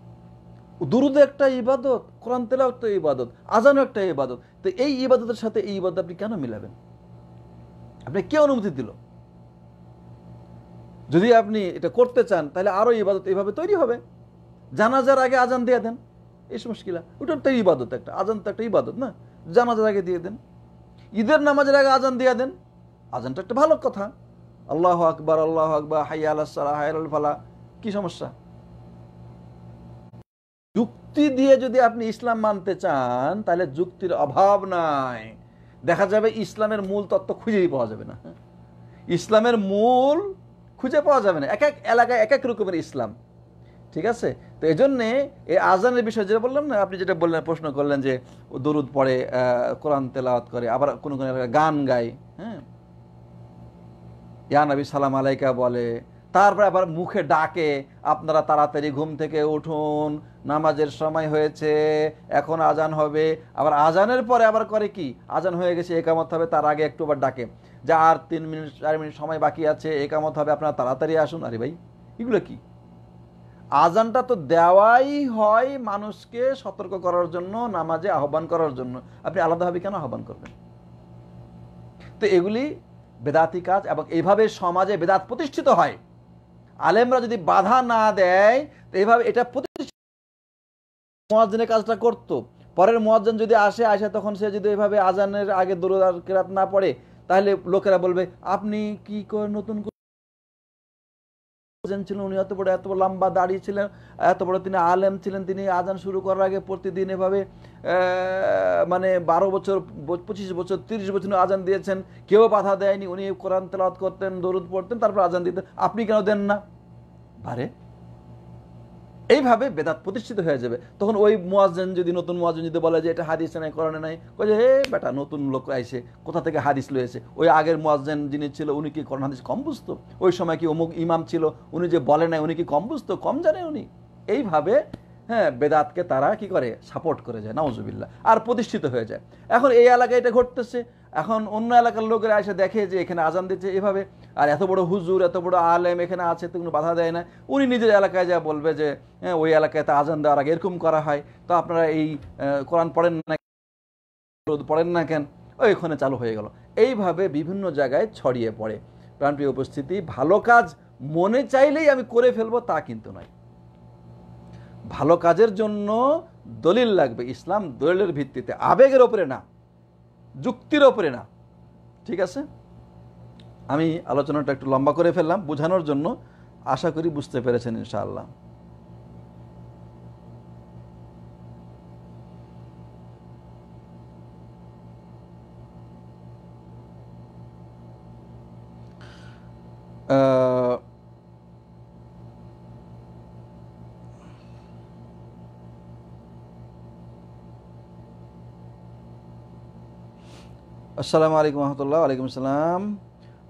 দুরুদ একটা ইবাদত কোরআন তেলাও একটা ইবাদত আজানও একটা ইবাদত তো এই ইবাদতের সাথে এই ইবাদত আপনি কেন মিলাবেন আপনি কে অনুমতি দিল যদি আপনি এটা করতে চান তাহলে আরও ইবাদত এইভাবে তৈরি হবে জানাজার আগে আজান দিয়ে দেন এই মুশকিলা ওটা তো ইবাদত একটা আজান তো একটা ইবাদত না জানাজার আগে দিয়ে দেন ঈদের নামাজের আগে আজান দিয়ে দেন আজানটা একটা ভালো কথা আল্লাহ আকবর আল্লাহ আকবর হাই আল্লাহ হাই হাইয়াল ফালা কি সমস্যা যুক্তি দিয়ে যদি আপনি ইসলাম মানতে চান তাহলে যুক্তির অভাব নাই দেখা যাবে ইসলামের মূল তত্ত্ব খুঁজেই পাওয়া যাবে না ইসলামের মূল খুঁজে পাওয়া যাবে না এক এক এলাকায় এক এক রকমের ইসলাম ঠিক আছে তো এই জন্যে এই আজানের বিষয়ে যেটা বললাম না আপনি যেটা বললেন প্রশ্ন করলেন যে দরুদ পড়ে কোরআন তেলাওয়াত করে আবার কোনো কোনো এলাকায় গান গায় হ্যাঁ ইয়া নবী সালাম আলাইকা বলে তারপরে আবার মুখে ডাকে আপনারা তাড়াতাড়ি ঘুম থেকে উঠুন নামাজের সময় হয়েছে এখন আজান হবে আবার আজানের পরে আবার করে কি আজান হয়ে গেছে একামত হবে তার আগে একটু আবার ডাকে যা আর তিন মিনিট চার মিনিট সময় বাকি আছে একামত হবে আপনারা তাড়াতাড়ি আসুন আরে ভাই এগুলো কি আজানটা তো দেওয়াই হয় মানুষকে সতর্ক করার জন্য নামাজে আহ্বান করার জন্য আপনি আলাদাভাবে কেন আহ্বান করবেন তো এগুলি বেদাতি কাজ এবং এইভাবে সমাজে বেদাত প্রতিষ্ঠিত হয় আলেমরা যদি বাধা না দেয় তো এইভাবে এটা প্রতিষ্ঠিত কাজটা করত পরের মোয়াজ্জিন যদি আসে আসে তখন সে যদি এভাবে আজানের আগে দূরদার কেরাত না পড়ে তাহলে লোকেরা বলবে আপনি কি করে নতুন ছিলেন উনি এত বড় এত বড় লম্বা দাঁড়িয়ে ছিলেন এত বড় তিনি আলেম ছিলেন তিনি আজান শুরু করার আগে প্রতিদিন এভাবে মানে বারো বছর পঁচিশ বছর তিরিশ বছর আজান দিয়েছেন কেউ বাধা দেয়নি উনি কোরআন তেলাওয়াত করতেন দরুদ পড়তেন তারপর আজান দিতেন আপনি কেন দেন না পারে এইভাবে বেদাত প্রতিষ্ঠিত হয়ে যাবে তখন ওই মোয়াজেন যদি নতুন মোয়াজেন যদি বলে যে এটা হাদিস নাই করণে নাই কয়ে যে হে বেটা নতুন লোক আইসে কোথা থেকে হাদিস লয়েছে ওই আগের মোয়াজেন যিনি ছিল উনি কি করণ হাদিস কম বুঝতো ওই সময় কি অমুক ইমাম ছিল উনি যে বলে নাই উনি কি কম বুঝতো কম জানে উনি এইভাবে হ্যাঁ বেদাতকে তারা কি করে সাপোর্ট করে যায় নওয়াজুবিল্লা আর প্রতিষ্ঠিত হয়ে যায় এখন এই এলাকায় এটা ঘটতেছে এখন অন্য এলাকার লোকেরা এসে দেখে যে এখানে আজান দিচ্ছে এভাবে আর এত বড় হুজুর এত বড় আলেম এখানে আছে তো কোনো বাধা দেয় না উনি নিজের এলাকায় যা বলবে যে হ্যাঁ, ওই এলাকায় তা আজান দেওয়ার আগে এরকম করা হয় তো আপনারা এই কোরআন পড়েন না পড়েন না কেন ওইখানে চালু হয়ে গেল এইভাবে বিভিন্ন জায়গায় ছড়িয়ে পড়ে প্রাণপ্রিয় উপস্থিতি ভালো কাজ মনে চাইলেই আমি করে ফেলবো তা কিন্তু নয় ভালো কাজের জন্য দলিল লাগবে ইসলাম দলিলের ভিত্তিতে আবেগের ওপরে না যুক্তির ওপরে না ঠিক আছে আমি আলোচনাটা একটু লম্বা করে ফেললাম বোঝানোর জন্য আশা করি বুঝতে পেরেছেন ইনশাআল্লাহ আহ আসসালামু আলাইকুম রহমতুল্লাহ আলাইকুম আসসালাম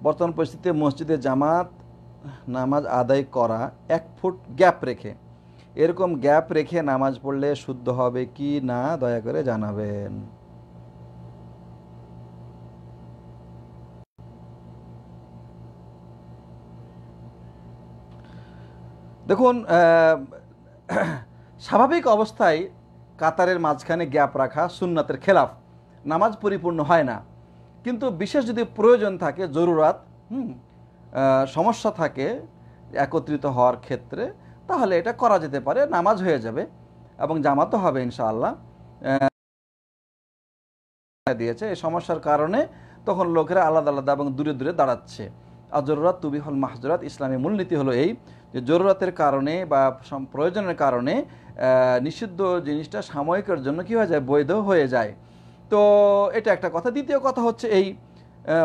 বর্তমান পরিস্থিতিতে মসজিদে জামাত নামাজ আদায় করা এক ফুট গ্যাপ রেখে এরকম গ্যাপ রেখে নামাজ পড়লে শুদ্ধ হবে কি না দয়া করে জানাবেন দেখুন স্বাভাবিক অবস্থায় কাতারের মাঝখানে গ্যাপ রাখা সুন্নাতের খেলাফ নামাজ পরিপূর্ণ হয় না কিন্তু বিশেষ যদি প্রয়োজন থাকে জরুরাত হুম সমস্যা থাকে একত্রিত হওয়ার ক্ষেত্রে তাহলে এটা করা যেতে পারে নামাজ হয়ে যাবে এবং জামাতও হবে ইনশাআল্লাহ দিয়েছে এই সমস্যার কারণে তখন লোকেরা আলাদা আলাদা এবং দূরে দূরে দাঁড়াচ্ছে আর জরুরাত তুবি হল মাহজুরাত ইসলামী মূলনীতি হলো এই যে জরুরাতের কারণে বা প্রয়োজনের কারণে নিষিদ্ধ জিনিসটা সাময়িকের জন্য কী হয়ে যায় বৈধ হয়ে যায় তো এটা একটা কথা দ্বিতীয় কথা হচ্ছে এই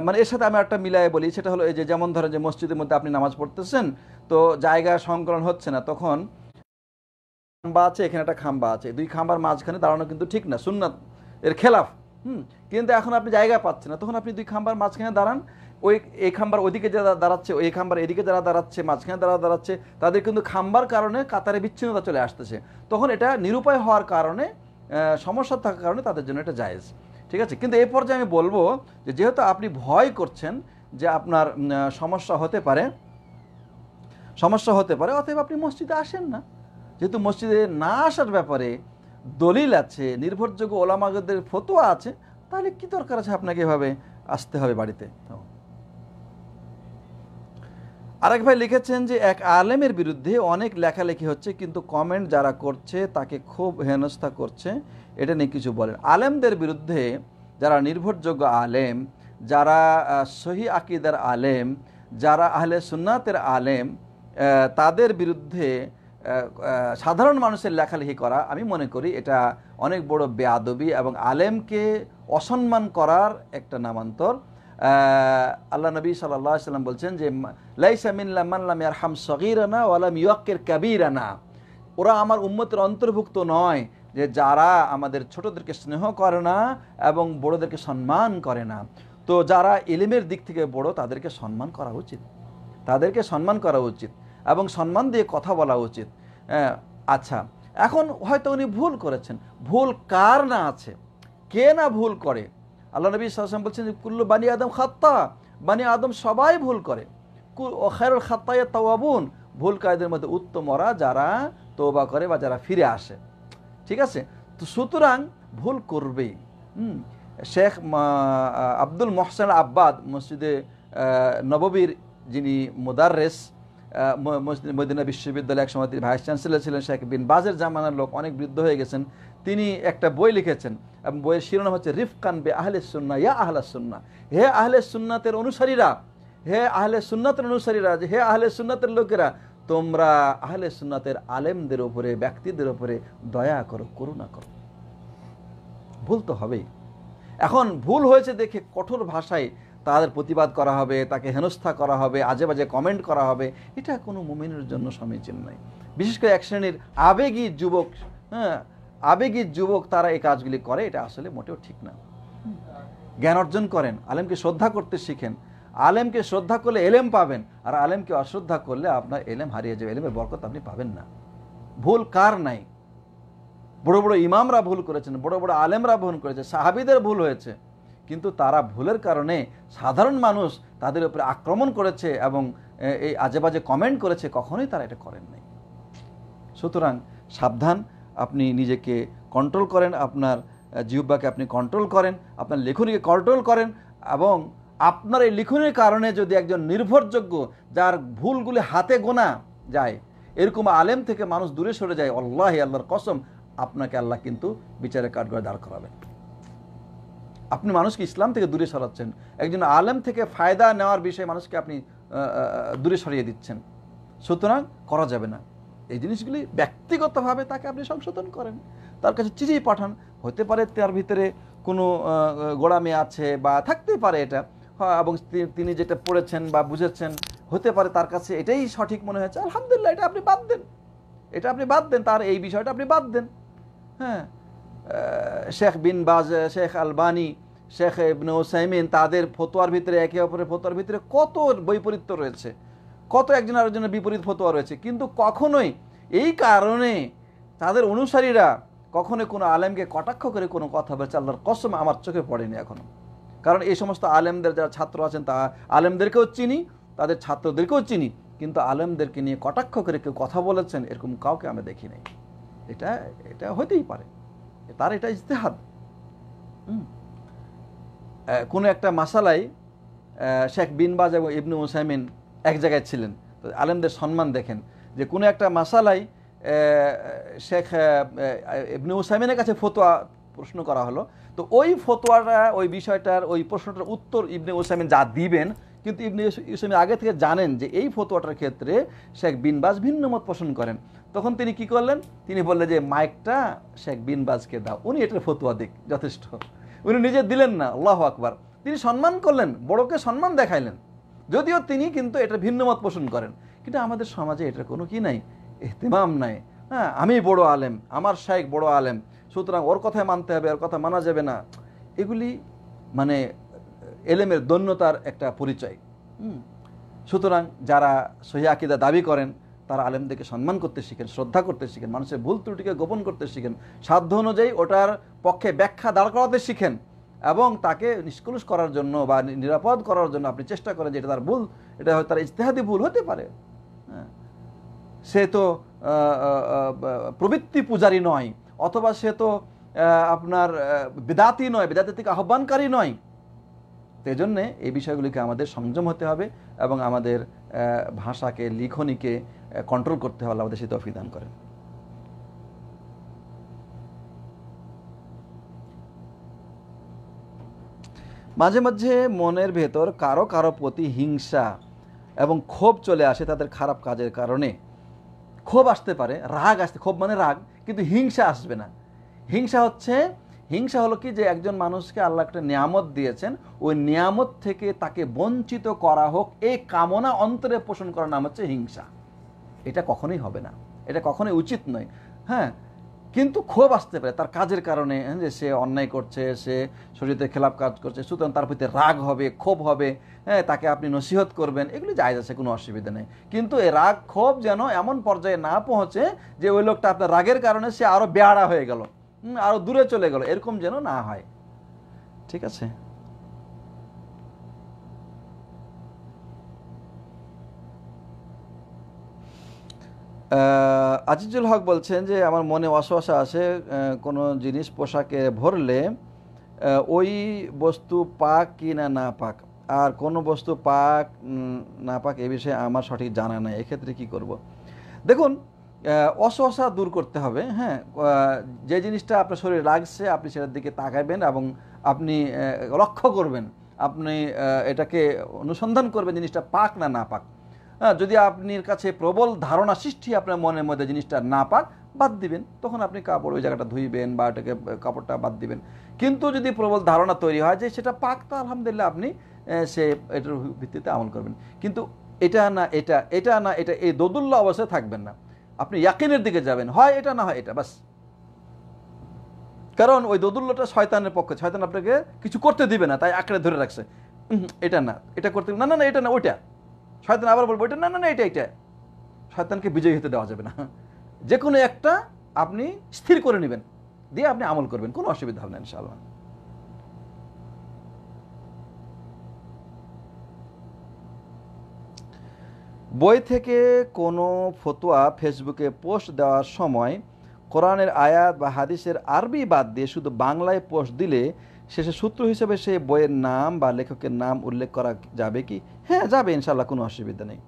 মানে এর সাথে আমি একটা মিলাই বলি সেটা হলো এই যে যেমন ধরেন যে মসজিদের মধ্যে আপনি নামাজ পড়তেছেন তো জায়গা সংকলন হচ্ছে না তখন খাম্বা আছে এখানে একটা খাম্বা আছে দুই খাম্বার মাঝখানে দাঁড়ানো কিন্তু ঠিক না সুন্নাত এর খেলাফ হুম কিন্তু এখন আপনি জায়গা পাচ্ছেন না তখন আপনি দুই খাম্বার মাঝখানে দাঁড়ান ওই এই খাম্বার ওদিকে যারা দাঁড়াচ্ছে ওই খাম্বার এদিকে যারা দাঁড়াচ্ছে মাঝখানে যারা দাঁড়াচ্ছে তাদের কিন্তু খাম্বার কারণে কাতারে বিচ্ছিন্নতা চলে আসতেছে তখন এটা নিরুপায় হওয়ার কারণে সমস্যা থাকার কারণে তাদের জন্য এটা জায়েজ ঠিক আছে কিন্তু এরপর যে আমি বলবো যে যেহেতু আপনি ভয় করছেন যে আপনার সমস্যা হতে পারে সমস্যা হতে পারে অতএব আপনি মসজিদে আসেন না যেহেতু মসজিদে না আসার ব্যাপারে দলিল আছে নির্ভরযোগ্য ওলামাগদের ফতোয়া আছে তাহলে কি দরকার আছে আপনাকে এভাবে আসতে হবে বাড়িতে আরেক ভাই লিখেছেন যে এক আলেমের বিরুদ্ধে অনেক লেখালেখি হচ্ছে কিন্তু কমেন্ট যারা করছে তাকে খুব হেনস্থা করছে এটা নিয়ে কিছু বলেন আলেমদের বিরুদ্ধে যারা নির্ভরযোগ্য আলেম যারা সহি আকিদার আলেম যারা আহলে সুন্নাতের আলেম তাদের বিরুদ্ধে সাধারণ মানুষের লেখালেখি করা আমি মনে করি এটা অনেক বড় বেআদবি এবং আলেমকে অসম্মান করার একটা নামান্তর আল্লাহ নবী সাল্লাহ সাল্লাম বলছেন যে লাইসামিল্লাম ইয়ারহাম সগিরানা ওয়ালাম ইয়াক্কের কাবিরানা ওরা আমার উম্মতের অন্তর্ভুক্ত নয় যে যারা আমাদের ছোটদেরকে স্নেহ করে না এবং বড়োদেরকে সম্মান করে না তো যারা ইলিমের দিক থেকে বড় তাদেরকে সম্মান করা উচিত তাদেরকে সম্মান করা উচিত এবং সম্মান দিয়ে কথা বলা উচিত আচ্ছা এখন হয়তো উনি ভুল করেছেন ভুল কার না আছে কে না ভুল করে আল্লাহ নবী সাল্লাম বলছেন কুল্লু বানি আদম খাত্তা বানি আদম সবাই ভুল করে খেরুল খাত্তায় তাওয়াবুন কায়দের মধ্যে উত্তমরা যারা তোবা করে বা যারা ফিরে আসে ঠিক আছে তো সুতরাং ভুল করবেই হুম শেখ আব্দুল মহসান আব্বাদ মসজিদে নববীর যিনি মসজিদ মদিনা বিশ্ববিদ্যালয়ে একসময় তিনি ভাইস চ্যান্সেলর ছিলেন শেখ বিন বাজের জামানার লোক অনেক বৃদ্ধ হয়ে গেছেন তিনি একটা বই লিখেছেন এবং বইয়ের শিরোনাম হচ্ছে রিফকান বে আহলে সুন্না ইয়া আহলে সুন্না হে আহলে সুন্নাতের অনুসারীরা হে আহলে সুন্নাতের অনুসারীরা যে হে আহলে সুন্নাতের লোকেরা তোমরা আহলে সুন্নাতের আলেমদের উপরে ব্যক্তিদের উপরে দয়া করো করুণা করো ভুল তো হবেই এখন ভুল হয়েছে দেখে কঠোর ভাষায় তাদের প্রতিবাদ করা হবে তাকে হেনস্থা করা হবে আজে বাজে কমেন্ট করা হবে এটা কোনো মোমেনের জন্য সমীচীন নয় বিশেষ করে এক শ্রেণীর আবেগী যুবক হ্যাঁ আবেগী যুবক তারা এই কাজগুলি করে এটা আসলে মোটেও ঠিক না জ্ঞান অর্জন করেন আলেমকে শ্রদ্ধা করতে শিখেন আলেমকে শ্রদ্ধা করলে এলেম পাবেন আর আলেমকে অশ্রদ্ধা করলে আপনার এলেম হারিয়ে যাবে এলেমের বরকত আপনি পাবেন না ভুল কার নাই বড় বড় ইমামরা ভুল করেছেন বড় বড় আলেমরা ভুল করেছে সাহাবিদের ভুল হয়েছে কিন্তু তারা ভুলের কারণে সাধারণ মানুষ তাদের উপরে আক্রমণ করেছে এবং এই আজেবাজে কমেন্ট করেছে কখনোই তারা এটা করেন নাই সুতরাং সাবধান আপনি নিজেকে কন্ট্রোল করেন আপনার জিহ্বাকে আপনি কন্ট্রোল করেন আপনার লেখনীকে কন্ট্রোল করেন এবং আপনার এই লিখনের কারণে যদি একজন নির্ভরযোগ্য যার ভুলগুলি হাতে গোনা যায় এরকম আলেম থেকে মানুষ দূরে সরে যায় আল্লাহ আল্লাহর কসম আপনাকে আল্লাহ কিন্তু বিচারের কাঠগড়ে দাঁড় করাবেন আপনি মানুষকে ইসলাম থেকে দূরে সরাচ্ছেন একজন আলেম থেকে ফায়দা নেওয়ার বিষয়ে মানুষকে আপনি দূরে সরিয়ে দিচ্ছেন সুতরাং করা যাবে না এই জিনিসগুলি ব্যক্তিগতভাবে তাকে আপনি সংশোধন করেন তার কাছে চিঠি পাঠান হতে পারে তার ভিতরে কোনো গোড়ামে আছে বা থাকতে পারে এটা এবং তিনি যেটা পড়েছেন বা বুঝেছেন হতে পারে তার কাছে এটাই সঠিক মনে হয়েছে আলহামদুলিল্লাহ এটা আপনি বাদ দেন এটা আপনি বাদ দেন তার এই বিষয়টা আপনি বাদ দেন হ্যাঁ শেখ বিন বাজ শেখ আলবানি শেখ ইবনে ওসাইমিন তাদের ফতোয়ার ভিতরে একে অপরের ফতোয়ার ভিতরে কত বৈপরীত্য রয়েছে কত একজন আরেকজনের বিপরীত ফতোয়া রয়েছে কিন্তু কখনোই এই কারণে তাদের অনুসারীরা কখনো কোনো আলেমকে কটাক্ষ করে কোনো কথা বলছে আল্লাহর কসম আমার চোখে পড়েনি এখনও কারণ এই সমস্ত আলেমদের যারা ছাত্র আছেন তা আলেমদেরকেও চিনি তাদের ছাত্রদেরকেও চিনি কিন্তু আলেমদেরকে নিয়ে কটাক্ষ করে কেউ কথা বলেছেন এরকম কাউকে আমি দেখি নাই এটা এটা হতেই পারে তার এটা ইজতেহাদ কোনো একটা মাসালাই শেখ বিন বাজ এবং ইবনু ওসাইমিন এক জায়গায় ছিলেন তো আলেমদের সম্মান দেখেন যে কোনো একটা মাসালাই শেখ ইবনে উসাইমিনের কাছে ফতোয়া প্রশ্ন করা হলো তো ওই ফতোয়াটা ওই বিষয়টার ওই প্রশ্নটার উত্তর ইবনে উসাইমিন যা দিবেন কিন্তু ইবনে ইউসুমিন আগে থেকে জানেন যে এই ফতোয়াটার ক্ষেত্রে শেখ বিনবাজ ভিন্ন মত পোষণ করেন তখন তিনি কি করলেন তিনি বললেন যে মাইকটা শেখ বিনবাজকে দাও উনি এটার ফতোয়া দিক যথেষ্ট উনি নিজে দিলেন না আল্লাহ আকবার তিনি সম্মান করলেন বড়কে সম্মান দেখাইলেন যদিও তিনি কিন্তু এটা ভিন্নমত পোষণ করেন কিন্তু আমাদের সমাজে এটা কোনো কি নাই এহতেমাম নাই হ্যাঁ আমি বড় আলেম আমার শায়েক বড় আলেম সুতরাং ওর কথায় মানতে হবে ওর কথা মানা যাবে না এগুলি মানে এলেমের দৈন্যতার একটা পরিচয় সুতরাং যারা সহি আকিদা দাবি করেন তারা আলেমদেরকে সম্মান করতে শিখেন শ্রদ্ধা করতে শিখেন মানুষের ভুল ত্রুটিকে গোপন করতে শিখেন সাধ্য অনুযায়ী ওটার পক্ষে ব্যাখ্যা দাঁড় করাতে শিখেন এবং তাকে নিষ্কলুষ করার জন্য বা নিরাপদ করার জন্য আপনি চেষ্টা করেন যে এটা তার ভুল এটা হয়তো তার ইজতেহাদি ভুল হতে পারে হ্যাঁ। সে তো প্রবৃত্তি পূজারী নয় অথবা সে তো আপনার বেদাতি নয় বেদাতি থেকে আহ্বানকারী নয় তো এই জন্যে এই বিষয়গুলিকে আমাদের সংযম হতে হবে এবং আমাদের ভাষাকে লিখনিকে কন্ট্রোল করতে হবে আমাদের সে তফিদান করেন মাঝে মাঝে মনের ভেতর কারো কারো প্রতি হিংসা এবং ক্ষোভ চলে আসে তাদের খারাপ কাজের কারণে ক্ষোভ আসতে পারে রাগ আসতে ক্ষোভ মানে রাগ কিন্তু হিংসা আসবে না হিংসা হচ্ছে হিংসা হলো কি যে একজন মানুষকে আল্লাহ একটা নিয়ামত দিয়েছেন ওই নিয়ামত থেকে তাকে বঞ্চিত করা হোক এই কামনা অন্তরে পোষণ করার নাম হচ্ছে হিংসা এটা কখনোই হবে না এটা কখনোই উচিত নয় হ্যাঁ কিন্তু ক্ষোভ আসতে পারে তার কাজের কারণে হ্যাঁ, যে সে অন্যায় করছে সে শরীরে খেলাপ কাজ করছে সুতরাং তার প্রতি রাগ হবে ক্ষোভ হবে হ্যাঁ তাকে আপনি নসিহত করবেন এগুলি যায় আছে কোনো অসুবিধা নেই কিন্তু এই রাগ ক্ষোভ যেন এমন পর্যায়ে না পৌঁছে যে ওই লোকটা আপনার রাগের কারণে সে আরও বেয়াড়া হয়ে গেল আরও দূরে চলে গেল এরকম যেন না হয় ঠিক আছে আজিজুল হক বলছেন যে আমার মনে অসহসা আছে কোনো জিনিস পোশাকে ভরলে ওই বস্তু পাক কি না না পাক আর কোনো বস্তু পাক না পাক এ বিষয়ে আমার সঠিক জানা নেই এক্ষেত্রে কি করব। দেখুন অসহসা দূর করতে হবে হ্যাঁ যে জিনিসটা আপনার শরীরে লাগছে আপনি সেটার দিকে তাকাবেন এবং আপনি লক্ষ্য করবেন আপনি এটাকে অনুসন্ধান করবেন জিনিসটা পাক না না পাক হ্যাঁ, যদি আপনার কাছে প্রবল ধারণা সৃষ্টি আপনার মনের মধ্যে জিনিসটা না পান বাদ দিবেন তখন আপনি কাপড় ওই জায়গাটা ধুইবেন বা ওটাকে কাপড়টা বাদ দিবেন কিন্তু যদি প্রবল ধারণা তৈরি হয় যে সেটা পাক তা আলহামদুলিল্লাহ আপনি সে এটার ভিত্তিতে আমল করবেন কিন্তু এটা না এটা এটা না এটা এই দোদুল্য অবস্থায় থাকবেন না আপনি ইয়াকিনের দিকে যাবেন হয় এটা না হয় এটা বাস কারণ ওই দোদুল্লটা শয়তানের পক্ষে শয়তান আপনাকে কিছু করতে দিবে না তাই আঁকড়ে ধরে রাখছে এটা না এটা করতে না না না এটা না ওইটা শয়তান আবার বলবো এটা না না না এটা এটা শয়তানকে বিজয়ী হতে দেওয়া যাবে না যে কোনো একটা আপনি স্থির করে নেবেন দিয়ে আপনি আমল করবেন কোনো অসুবিধা হবে না ইনশাআল্লাহ বই থেকে কোনো ফতোয়া ফেসবুকে পোস্ট দেওয়ার সময় কোরআনের আয়াত বা হাদিসের আরবি বাদ দিয়ে শুধু বাংলায় পোস্ট দিলে শেষে সূত্র হিসেবে সে বইয়ের নাম বা লেখকের নাম উল্লেখ করা যাবে কি হ্যাঁ যাবে ইনশাল্লাহ কোনো অসুবিধা নেই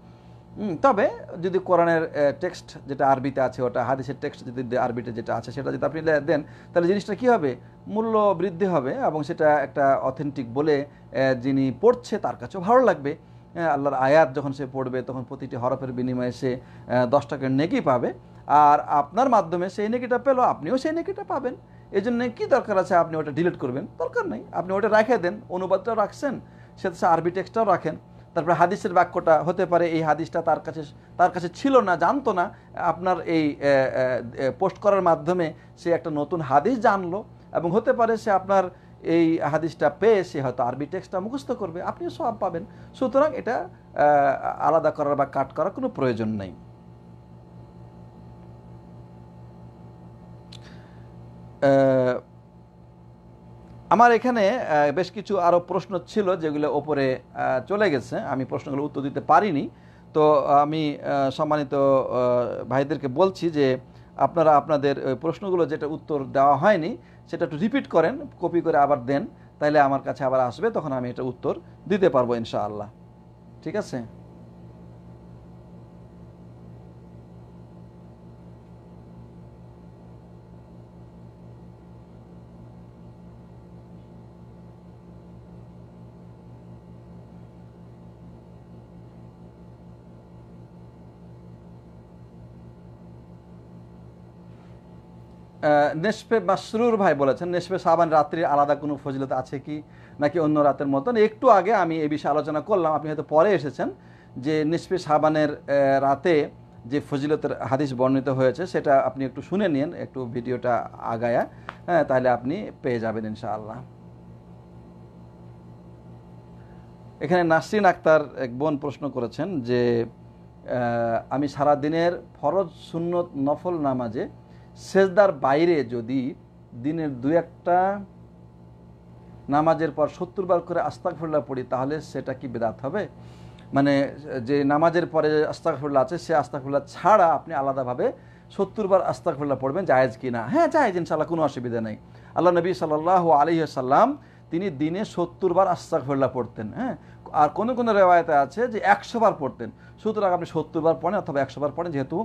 তবে যদি কোরআনের টেক্সট যেটা আরবিতে আছে ওটা হাদিসের টেক্সট যদি আরবিতে যেটা আছে সেটা যদি আপনি দেন তাহলে জিনিসটা কী হবে মূল্য বৃদ্ধি হবে এবং সেটা একটা অথেন্টিক বলে যিনি পড়ছে তার কাছেও ভালো লাগবে আল্লাহর আয়াত যখন সে পড়বে তখন প্রতিটি হরফের বিনিময়ে সে দশ টাকার নেকি পাবে আর আপনার মাধ্যমে সেই নেকিটা পেল আপনিও সেই নেকিটা পাবেন এই জন্য কী দরকার আছে আপনি ওটা ডিলিট করবেন দরকার নেই আপনি ওটা রাখে দেন অনুবাদটাও রাখছেন সাথে আরবি টেক্সটাও রাখেন তারপরে হাদিসের বাক্যটা হতে পারে এই হাদিসটা তার কাছে তার কাছে ছিল না জানতো না আপনার এই পোস্ট করার মাধ্যমে সে একটা নতুন হাদিস জানলো এবং হতে পারে সে আপনার এই হাদিসটা পেয়ে সে হয়তো আরবি টেক্সটা মুখস্থ করবে আপনিও সব পাবেন সুতরাং এটা আলাদা করার বা কাট করার কোনো প্রয়োজন নেই আমার এখানে বেশ কিছু আরও প্রশ্ন ছিল যেগুলো ওপরে চলে গেছে আমি প্রশ্নগুলো উত্তর দিতে পারিনি তো আমি সম্মানিত ভাইদেরকে বলছি যে আপনারা আপনাদের প্রশ্নগুলো যেটা উত্তর দেওয়া হয়নি সেটা একটু রিপিট করেন কপি করে আবার দেন তাহলে আমার কাছে আবার আসবে তখন আমি এটা উত্তর দিতে পারবো ইনশাআল্লাহ ঠিক আছে নেশপে মাসরুর ভাই বলেছেন নেশপে সাবান রাত্রির আলাদা কোনো ফজিলত আছে কি নাকি অন্য রাতের মতন একটু আগে আমি এ বিষয়ে আলোচনা করলাম আপনি হয়তো পরে এসেছেন যে নিষ্পে সাবানের রাতে যে ফজিলতের হাদিস বর্ণিত হয়েছে সেটা আপনি একটু শুনে নিন একটু ভিডিওটা আগায়া হ্যাঁ তাহলে আপনি পেয়ে যাবেন ইনশাআল্লাহ এখানে নাসরিন আক্তার এক বোন প্রশ্ন করেছেন যে আমি সারা দিনের ফরজ সুন্নত নফল নামাজে সেজদার বাইরে যদি দিনের দু একটা নামাজের পর সত্তর বার করে আস্তাকফুল্লাহ পড়ি তাহলে সেটা কি বেদাত হবে মানে যে নামাজের পরে আস্তাকফুল্লাহ আছে সে আস্তাকফুল্লাহ ছাড়া আপনি আলাদাভাবে সত্তর বার আস্তাকফুল্লাহ পড়বেন জায়েজ কি না হ্যাঁ জায়েজ ইনশাল্লাহ কোনো অসুবিধা নেই আল্লাহ নবী সাল্লাহ আলহি সাল্লাম তিনি দিনে সত্তর বার আস্তাকফুল্লাহ পড়তেন হ্যাঁ আর কোনো কোনো রেওয়ায়তে আছে যে একশোবার পড়তেন সুতরাং আপনি সত্তরবার পড়েন অথবা একশোবার পড়েন যেহেতু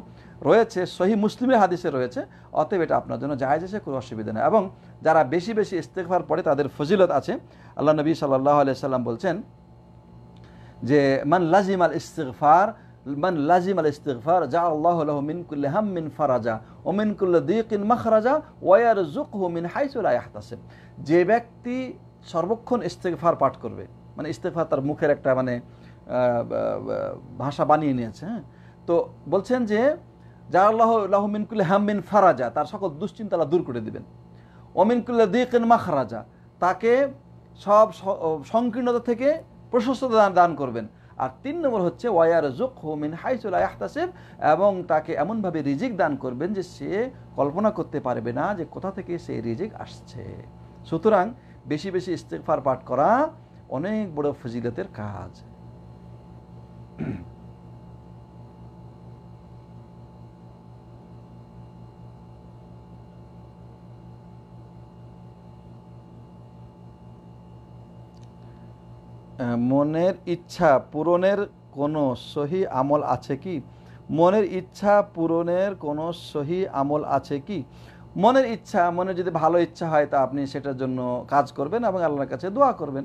রয়েছে সহি মুসলিমের হাদিসে রয়েছে অতএব এটা আপনার জন্য যায় যে কোনো অসুবিধা নেই এবং যারা বেশি বেশি ইস্তেকভার পড়ে তাদের ফজিলত আছে আল্লাহ নবী সাল্লাহ আলিয়া সাল্লাম বলছেন যে মান লাজিম আল ইস্তেকফার মান লাজিম আল ইস্তেকফার যা আল্লাহ লাহু মিন হাম মিন ফারাজা ও মিন কুল্লি দিকিন মখরাজা ওয়ার হু মিন হাইসুল আয়াহতাসিব যে ব্যক্তি সর্বক্ষণ ইস্তেকফার পাঠ করবে মানে ইস্তেফা তার মুখের একটা মানে ভাষা বানিয়ে নিয়েছে হ্যাঁ তো বলছেন যে যা আল্লাহ লাহমিনকুল হামিন ফারাজা তার সকল দুশ্চিন্তা দূর করে দিবেন অমিনকুল্লা দিকেন মাখারাজা তাকে সব সংকীর্ণতা থেকে প্রশস্ততা দান করবেন আর তিন নম্বর হচ্ছে ওয়ার জুক হোমিন হাইসুল আহতাসিফ এবং তাকে এমনভাবে রিজিক দান করবেন যে সে কল্পনা করতে পারবে না যে কোথা থেকে সেই রিজিক আসছে সুতরাং বেশি বেশি ইস্তেকফার পাঠ করা অনেক বড় ফজিলতের কাজ মনের ইচ্ছা পূরণের কোনো সহি আমল আছে কি মনের ইচ্ছা পূরণের কোনো সহি আমল আছে কি মনের ইচ্ছা মনে যদি ভালো ইচ্ছা হয় তা আপনি সেটার জন্য কাজ করবেন এবং আল্লাহর কাছে দোয়া করবেন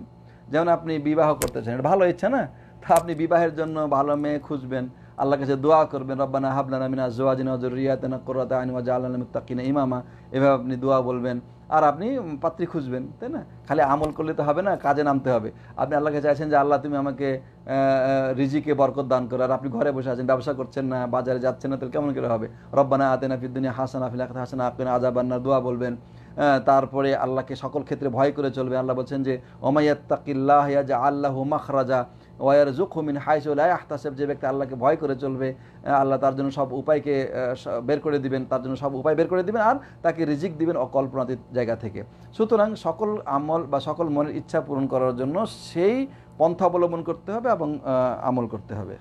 যেমন আপনি বিবাহ করতে চান এটা ভালো ইচ্ছা না তা আপনি বিবাহের জন্য ভালো মেয়ে খুঁজবেন আল্লাহ কাছে দোয়া করবেন রব্বানা হাবলানা মিনা জোয়াজিনা জরিয়াতেনা কোরাতা আনিমা আল্লাহ তাকিনা ইমামা এভাবে আপনি দোয়া বলবেন আর আপনি পাত্রী খুঁজবেন তাই না খালি আমল করলে তো হবে না কাজে নামতে হবে আপনি আল্লাহকে চাইছেন যে আল্লাহ তুমি আমাকে রিজিকে বরকত দান করো আর আপনি ঘরে বসে আছেন ব্যবসা করছেন না বাজারে যাচ্ছেন না তাহলে কেমন করে হবে রব্বানা আতেনা ফিদ্দুনিয়া হাসানা আফিল হাসান আপনি আজাবান্না দোয়া বলবেন তারপরে আল্লাহকে সকল ক্ষেত্রে ভয় করে চলবে আল্লাহ বলছেন যে ওমাইয়াত্তাকিল্লাহ ইয়াজা আল্লাহ রাজা ওয়ার জুকুমিন হাইসুল্লাহ আহতাসেব যে ব্যক্তি আল্লাহকে ভয় করে চলবে আল্লাহ তার জন্য সব উপায়কে বের করে দিবেন তার জন্য সব উপায় বের করে দিবেন আর তাকে রিজিক দিবেন অকল্পনাতীত জায়গা থেকে সুতরাং সকল আমল বা সকল মনের ইচ্ছা পূরণ করার জন্য সেই পন্থা অবলম্বন করতে হবে এবং আমল করতে হবে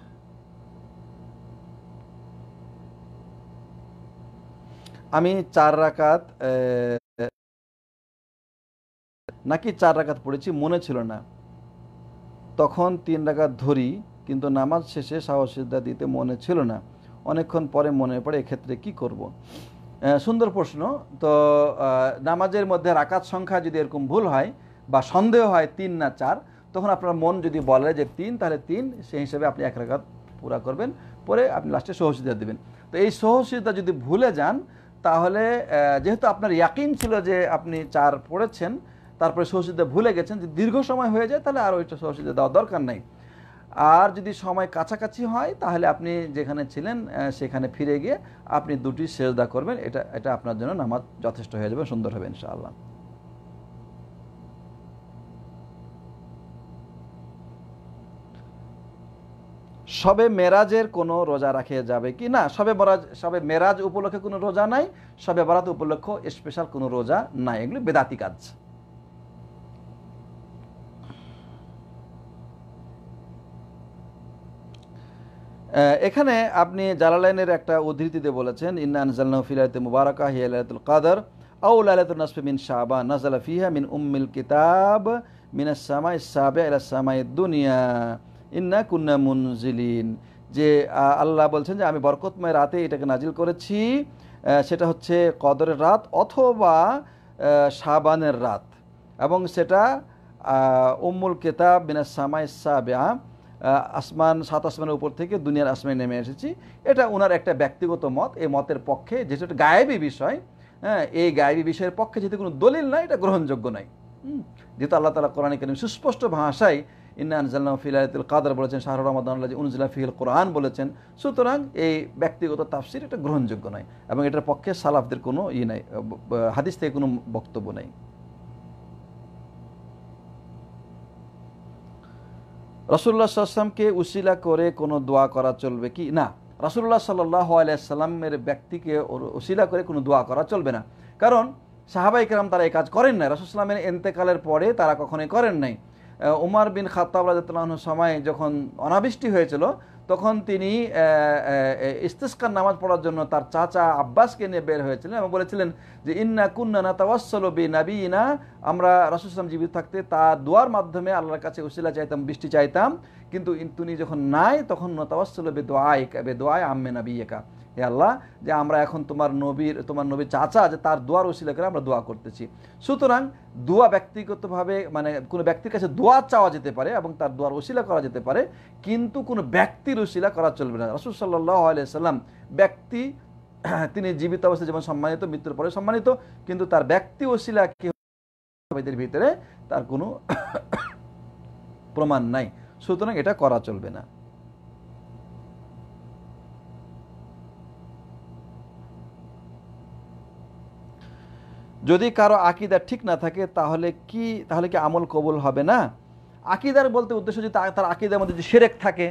আমি চার রাকাত নাকি চার রাকাত পড়েছি মনে ছিল না তখন তিন রাকাত ধরি কিন্তু নামাজ শেষে সাহসিদ্ধা দিতে মনে ছিল না অনেকক্ষণ পরে মনে পড়ে এক্ষেত্রে কি করব। সুন্দর প্রশ্ন তো নামাজের মধ্যে রাকাত সংখ্যা যদি এরকম ভুল হয় বা সন্দেহ হয় তিন না চার তখন আপনার মন যদি বলে যে তিন তাহলে তিন সেই হিসেবে আপনি এক রাকাত পুরা করবেন পরে আপনি লাস্টে সহসিদ্ধা দেবেন তো এই সহসিদ্ধা যদি ভুলে যান তাহলে যেহেতু আপনার ইয়াকিন ছিল যে আপনি চার পড়েছেন তারপরে সহসিদ্ধা ভুলে গেছেন যদি দীর্ঘ সময় হয়ে যায় তাহলে আর ওইটা সহসিদ্ধা দেওয়া দরকার নেই আর যদি সময় কাছাকাছি হয় তাহলে আপনি যেখানে ছিলেন সেখানে ফিরে গিয়ে আপনি দুটি সেজদা করবেন এটা এটা আপনার জন্য নামাজ যথেষ্ট হয়ে যাবে সুন্দর হবে ইনশাআল্লাহ সবে মেরাজের কোনো রোজা রাখে যাবে কি না সবে বরাজ সবে মেরাজ উপলক্ষে কোনো রোজা নাই সবে বরাত উপলক্ষ স্পেশাল কোনো রোজা নাই এগুলি বেদাতি কাজ এখানে আপনি জালালাইনের একটা উদ্ধৃতিতে বলেছেন ইন্নান জালনাফিলাতে মুবারকা হিয়ালাতুল কাদার আউ লালাতুল নসফি মিন শাহবা নাজালা ফিহা মিন উম্মিল কিতাব মিনা সামাই সাবে আলা সামাই দুনিয়া ইন্না কুন্না মুনজিলিন যে আল্লাহ বলছেন যে আমি বরকতময় রাতে এটাকে নাজিল করেছি সেটা হচ্ছে কদরের রাত অথবা শাবানের রাত এবং সেটা উম্মুল কেতাব বিনা সামাই সাবেয়া আসমান সাত আসমানের উপর থেকে দুনিয়ার আসমানে নেমে এসেছি এটা ওনার একটা ব্যক্তিগত মত এই মতের পক্ষে যেহেতু একটা গায়েবী বিষয় হ্যাঁ এই গায়েবী বিষয়ের পক্ষে যেহেতু কোনো দলিল নাই এটা গ্রহণযোগ্য নয় যেহেতু আল্লাহ তালা কোরআন কেন সুস্পষ্ট ভাষায় ইন্না আনজাল্লাহ ফিলায়াতুল কাদার বলেছেন শাহর রহমদানি উনজিল্লা ফিল কোরআন বলেছেন সুতরাং এই ব্যক্তিগত তাফসির এটা গ্রহণযোগ্য নয় এবং এটার পক্ষে সালাফদের কোনো ই নাই হাদিস থেকে কোনো বক্তব্য নেই রসুল্লা সাল্লামকে উসিলা করে কোনো দোয়া করা চলবে কি না রাসুল্লাহ সাল্লাহ আলাইসাল্লামের ব্যক্তিকে উসিলা করে কোনো দোয়া করা চলবে না কারণ সাহাবাই কেরাম তারা এই কাজ করেন নাই রাসুসলামের এন্তেকালের পরে তারা কখনোই করেন নাই উমার বিন খাত্তাব সময় যখন অনাবৃষ্টি হয়েছিল তখন তিনি ইস্তিস্কার নামাজ পড়ার জন্য তার চাচা আব্বাসকে নিয়ে বের হয়েছিলেন এবং বলেছিলেন যে ইন্না কুন্না না তাওয়াসলবি নাবি ইনা আমরা রাসুসলাম জীবিত থাকতে তার দোয়ার মাধ্যমে আল্লাহর কাছে উসিলা চাইতাম বৃষ্টি চাইতাম কিন্তু তিনি যখন নাই তখন নতাওয়াসলবে দোয়ায় দোয়ায় আম্মে নাবি একা হে আল্লাহ যে আমরা এখন তোমার নবীর তোমার নবীর চাচা যে তার দোয়ার ওসিলা করে আমরা দোয়া করতেছি সুতরাং দোয়া ব্যক্তিগতভাবে মানে কোনো ব্যক্তির কাছে দোয়া চাওয়া যেতে পারে এবং তার দোয়ার ওসিলা করা যেতে পারে কিন্তু কোনো ব্যক্তির ওসিলা করা চলবে না রসুল সাল্লাহ আলিয়া ব্যক্তি তিনি জীবিত অবস্থায় যেমন সম্মানিত মৃত্যুর পরে সম্মানিত কিন্তু তার ব্যক্তি ওসিলা কি ভিতরে তার কোনো প্রমাণ নাই সুতরাং এটা করা চলবে না যদি কারো আকিদা ঠিক না থাকে তাহলে কি তাহলে কি আমল কবুল হবে না আকিদার বলতে উদ্দেশ্য যদি তার আকিদার মধ্যে যদি সেরেক থাকে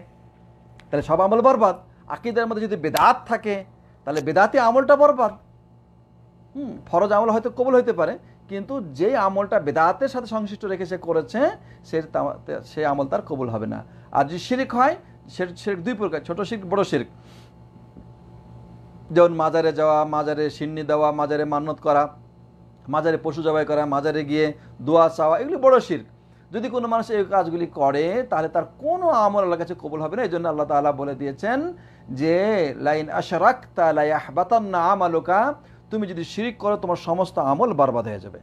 তাহলে সব আমল বরবাদ আকিদার মধ্যে যদি বেদাত থাকে তাহলে বেদাতে আমলটা বরবাদ হুম ফরজ আমল হয়তো কবুল হইতে পারে কিন্তু যে আমলটা বেদাতের সাথে সংশ্লিষ্ট রেখে সে করেছে সে সে আমল তার কবুল হবে না আর যদি শিরিক হয় সে শিরিক দুই প্রকার ছোট শিরিক বড় শিরিক যেমন মাজারে যাওয়া মাজারে সিন্নি দেওয়া মাজারে মান্নত করা মাজারে পশু জবাই করা মাজারে গিয়ে দোয়া চাওয়া এগুলি বড় শির্ক যদি কোনো মানুষ এই কাজগুলি করে তাহলে তার কোনো আমল আল্লাহর কাছে কবুল হবে না এই জন্য আল্লাহ তালা বলে দিয়েছেন যে লাইন আশারাক তালাই না আমালোকা তুমি যদি শিরিক করো তোমার সমস্ত আমল বরবাদ হয়ে যাবে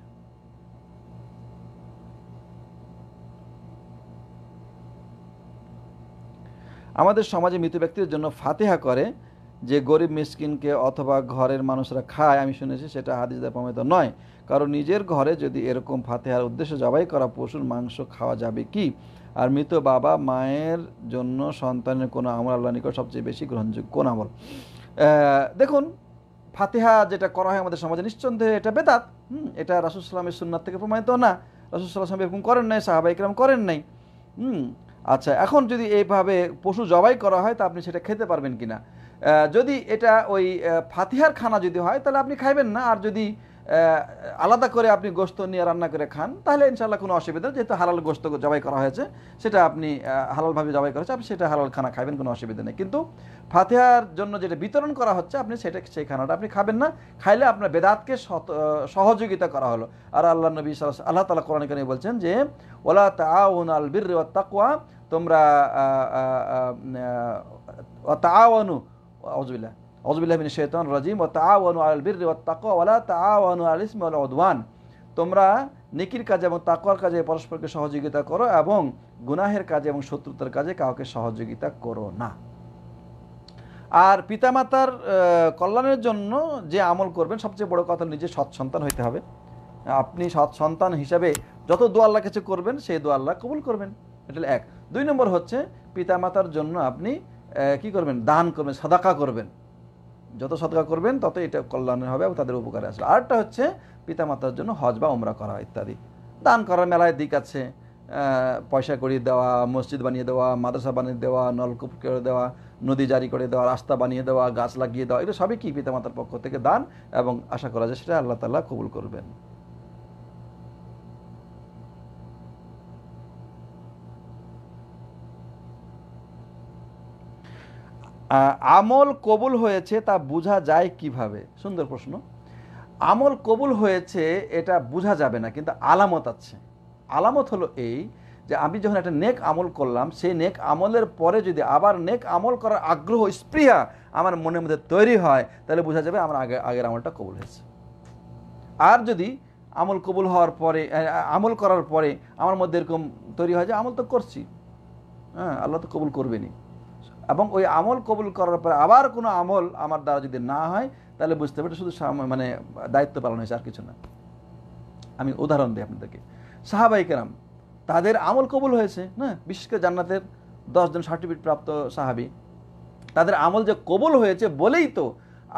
আমাদের সমাজে মৃত ব্যক্তির জন্য ফাতেহা করে যে গরিব মিসকিনকে অথবা ঘরের মানুষরা খায় আমি শুনেছি সেটা হাদিস প্রমিত নয় কারণ নিজের ঘরে যদি এরকম ফাতেহার উদ্দেশ্যে জবাই করা পশুর মাংস খাওয়া যাবে কি আর মৃত বাবা মায়ের জন্য সন্তানের কোনো আমল আল্লাহ নিকট সবচেয়ে বেশি গ্রহণযোগ্য কোন আমল দেখুন ফাতেহা যেটা করা হয় আমাদের সমাজে নিঃসন্দেহে এটা বেদাত হুম এটা রাসুলসাল্লামের সুন্নার থেকে প্রমাণিত না রাসুলসাল্লাম এরকম করেন নাই সাহাবাই ইকরাম করেন নাই হুম আচ্ছা এখন যদি এইভাবে পশু জবাই করা হয় তা আপনি সেটা খেতে পারবেন কি না যদি এটা ওই ফাতিহার খানা যদি হয় তাহলে আপনি খাইবেন না আর যদি আলাদা করে আপনি গোস্ত নিয়ে রান্না করে খান তাহলে ইনশাল্লাহ কোনো অসুবিধা যেহেতু হালাল গোস্ত জবাই করা হয়েছে সেটা আপনি হালালভাবে জবাই করেছে আপনি সেটা হালাল খানা খাবেন কোনো অসুবিধা নেই কিন্তু ফাতেহার জন্য যেটা বিতরণ করা হচ্ছে আপনি সেটা সেই খানাটা আপনি খাবেন না খাইলে আপনার বেদাতকে সহযোগিতা করা হলো আর আল্লাহ নবী আল্লাহ তালা কোরআন কানে বলছেন যে ওলা তাউন আল বীর তাকুয়া তোমরা তাওয়ানু আউজবিল্লা তোমরা নিকির কাজে এবং তাকওয়ার কাজে পরস্পরকে সহযোগিতা করো এবং গুনাহের কাজে এবং শত্রুতার কাজে কাউকে সহযোগিতা করো না আর পিতামাতার কল্যাণের জন্য যে আমল করবেন সবচেয়ে বড় কথা নিজে সৎ সন্তান হইতে হবে আপনি সৎ সন্তান হিসাবে যত দোয়াল্লা কিছু করবেন সেই দোয়াল্লা কবুল করবেন এটা এক দুই নম্বর হচ্ছে পিতামাতার জন্য আপনি কি করবেন দান করবেন সাদাকা করবেন যত সদকা করবেন তত এটা কল্যাণের হবে এবং তাদের উপকারে আসবে আরেকটা হচ্ছে পিতামাতার জন্য হজ বা ওমরা করা ইত্যাদি দান করার মেলায় দিক আছে পয়সা করে দেওয়া মসজিদ বানিয়ে দেওয়া মাদ্রাসা বানিয়ে দেওয়া নলকূপ করে দেওয়া নদী জারি করে দেওয়া রাস্তা বানিয়ে দেওয়া গাছ লাগিয়ে দেওয়া এগুলো সবই কি পিতামাতার পক্ষ থেকে দান এবং আশা করা যায় সেটা আল্লাহ তালা কবুল করবেন আমল কবুল হয়েছে তা বোঝা যায় কিভাবে সুন্দর প্রশ্ন আমল কবুল হয়েছে এটা বোঝা যাবে না কিন্তু আলামত আছে আলামত হলো এই যে আমি যখন একটা নেক আমল করলাম সেই নেক আমলের পরে যদি আবার নেক আমল করার আগ্রহ স্পৃহা আমার মনের মধ্যে তৈরি হয় তাহলে বোঝা যাবে আমার আগে আগের আমলটা কবুল হয়েছে আর যদি আমল কবুল হওয়ার পরে আমল করার পরে আমার মধ্যে এরকম তৈরি হয় যে আমল তো করছি হ্যাঁ আল্লাহ তো কবুল করবেনি এবং ওই আমল কবুল করার পরে আবার কোনো আমল আমার দ্বারা যদি না হয় তাহলে বুঝতে হবে এটা শুধু মানে দায়িত্ব পালন হয়েছে আর কিছু না আমি উদাহরণ দিই আপনাদেরকে সাহাবাই কেরাম তাদের আমল কবুল হয়েছে না বিশেষ করে জান্নাতের দশজন সার্টিফিকেট প্রাপ্ত সাহাবি তাদের আমল যে কবুল হয়েছে বলেই তো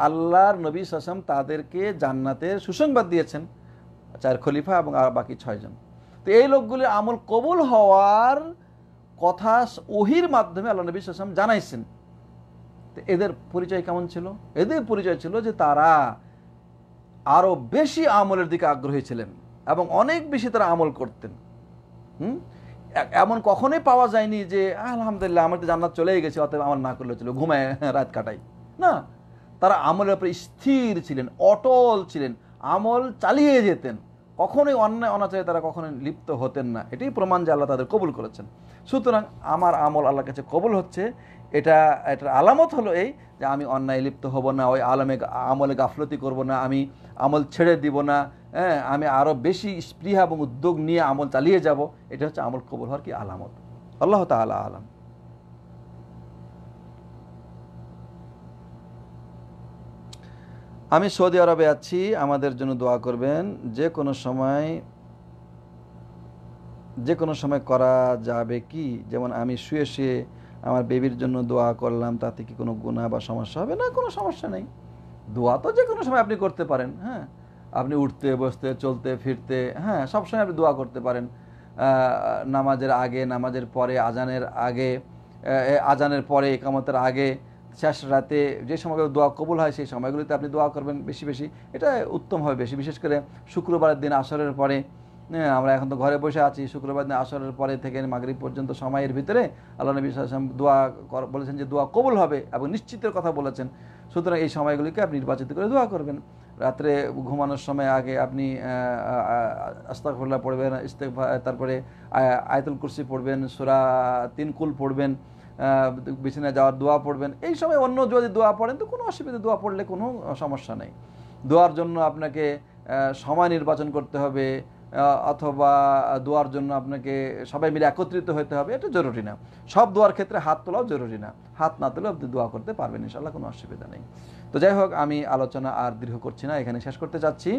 আল্লাহর নবী সাসম তাদেরকে জান্নাতের সুসংবাদ দিয়েছেন চার খলিফা এবং আর বাকি ছয়জন তো এই লোকগুলির আমল কবুল হওয়ার কথা ওহির মাধ্যমে আল্লাহ নবী সাল্লাম জানাইছেন তো এদের পরিচয় কেমন ছিল এদের পরিচয় ছিল যে তারা আরও বেশি আমলের দিকে আগ্রহী ছিলেন এবং অনেক বেশি তারা আমল করতেন হুম এমন কখনোই পাওয়া যায়নি যে আলহামদুলিল্লাহ আমার তো জান্নাত চলেই গেছে অতএব আমার না করলে ছিল ঘুমায় রাত কাটাই না তারা আমলের উপরে স্থির ছিলেন অটল ছিলেন আমল চালিয়ে যেতেন কখনোই অন্যায় অনাচারে তারা কখনোই লিপ্ত হতেন না এটাই প্রমাণ যে আল্লাহ তাদের কবুল করেছেন সুতরাং আমার আমল আল্লাহর কাছে কবল হচ্ছে এটা এটার আলামত হলো এই যে আমি অন্যায় লিপ্ত হব না ওই আলামে আমলে গাফলতি করব না আমি আমল ছেড়ে দিব না হ্যাঁ আমি আরও বেশি স্পৃহা এবং উদ্যোগ নিয়ে আমল চালিয়ে যাব এটা হচ্ছে আমল কবল হওয়ার কি আলামত আল্লাহ তালা আলাম আমি সৌদি আরবে আছি আমাদের জন্য দোয়া করবেন যে কোনো সময় যে কোনো সময় করা যাবে কি যেমন আমি শুয়ে শুয়ে আমার বেবির জন্য দোয়া করলাম তাতে কি কোনো গুণা বা সমস্যা হবে না কোনো সমস্যা নেই দোয়া তো যে কোনো সময় আপনি করতে পারেন হ্যাঁ আপনি উঠতে বসতে চলতে ফিরতে হ্যাঁ সবসময় আপনি দোয়া করতে পারেন নামাজের আগে নামাজের পরে আজানের আগে আজানের পরে একামতের আগে শেষ রাতে যে সময়গুলো দোয়া কবুল হয় সেই সময়গুলিতে আপনি দোয়া করবেন বেশি বেশি এটা উত্তম হবে বেশি বিশেষ করে শুক্রবারের দিন আসরের পরে হ্যাঁ, আমরা এখন তো ঘরে বসে আছি শুক্রবার দিন আসরের পরে থেকে মাগরিব পর্যন্ত সময়ের ভিতরে আল্লাহ নবী সাল্লাম দোয়া বলেছেন যে দোয়া কবুল হবে এবং নিশ্চিতের কথা বলেছেন সুতরাং এই সময়গুলিকে আপনি নির্বাচিত করে দোয়া করবেন রাত্রে ঘুমানোর সময় আগে আপনি আস্তাকফুল্লাহ পড়বেন ইস্তেকফা তারপরে আয়তুল কুরসি পড়বেন সুরা তিনকুল পড়বেন বিছানায় যাওয়ার দোয়া পড়বেন এই সময় অন্য যদি দোয়া পড়েন তো কোনো অসুবিধা দোয়া পড়লে কোনো সমস্যা নেই দোয়ার জন্য আপনাকে সময় নির্বাচন করতে হবে অথবা দোয়ার জন্য আপনাকে সবাই মিলে একত্রিত হতে হবে এটা জরুরি না সব দোয়ার ক্ষেত্রে হাত তোলাও জরুরি না হাত না তুলে আপনি দোয়া করতে পারবেন ইনশাল্লাহ কোনো অসুবিধা নেই তো যাই হোক আমি আলোচনা আর দীর্ঘ করছি না এখানে শেষ করতে চাচ্ছি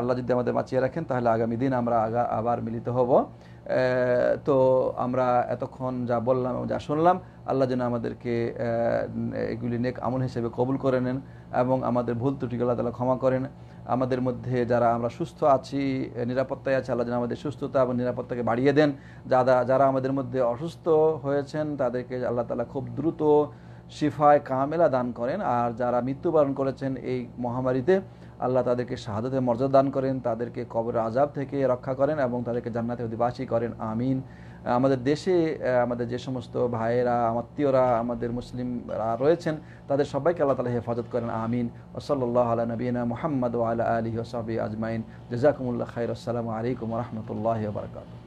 আল্লাহ যদি আমাদের বাঁচিয়ে রাখেন তাহলে আগামী দিন আমরা আবার মিলিত হব তো আমরা এতক্ষণ যা বললাম যা শুনলাম আল্লাহ যেন আমাদেরকে এগুলি নেক আমল হিসেবে কবুল করে নেন এবং আমাদের ভুল ত্রুটিগুলো তালা ক্ষমা করেন আমাদের মধ্যে যারা আমরা সুস্থ আছি নিরাপত্তায় আছে আল্লাহ যেন আমাদের সুস্থতা এবং নিরাপত্তাকে বাড়িয়ে দেন যারা যারা আমাদের মধ্যে অসুস্থ হয়েছেন তাদেরকে আল্লাহ তালা খুব দ্রুত শিফায় কামেলা দান করেন আর যারা মৃত্যুবরণ করেছেন এই মহামারীতে আল্লাহ তাদেরকে শাহাদতে মর্যাদা দান করেন তাদেরকে কবর আজাব থেকে রক্ষা করেন এবং তাদেরকে জান্নাতে অধিবাসী করেন আমিন আমাদের দেশে আমাদের যে সমস্ত ভাইয়েরা আমাত্মীয়রা আমাদের মুসলিমরা রয়েছেন তাদের সবাইকে আল্লাহ তালা হেফাজত করেন আমিন ওসল্লাহ আলা নবীনা মোহাম্মদ আলা আলী ওসাবি আজমাইন জেজাকুমুল্লাহ খাই আসসালামু আলাইকুম রহমতুল্লাহ বারকাত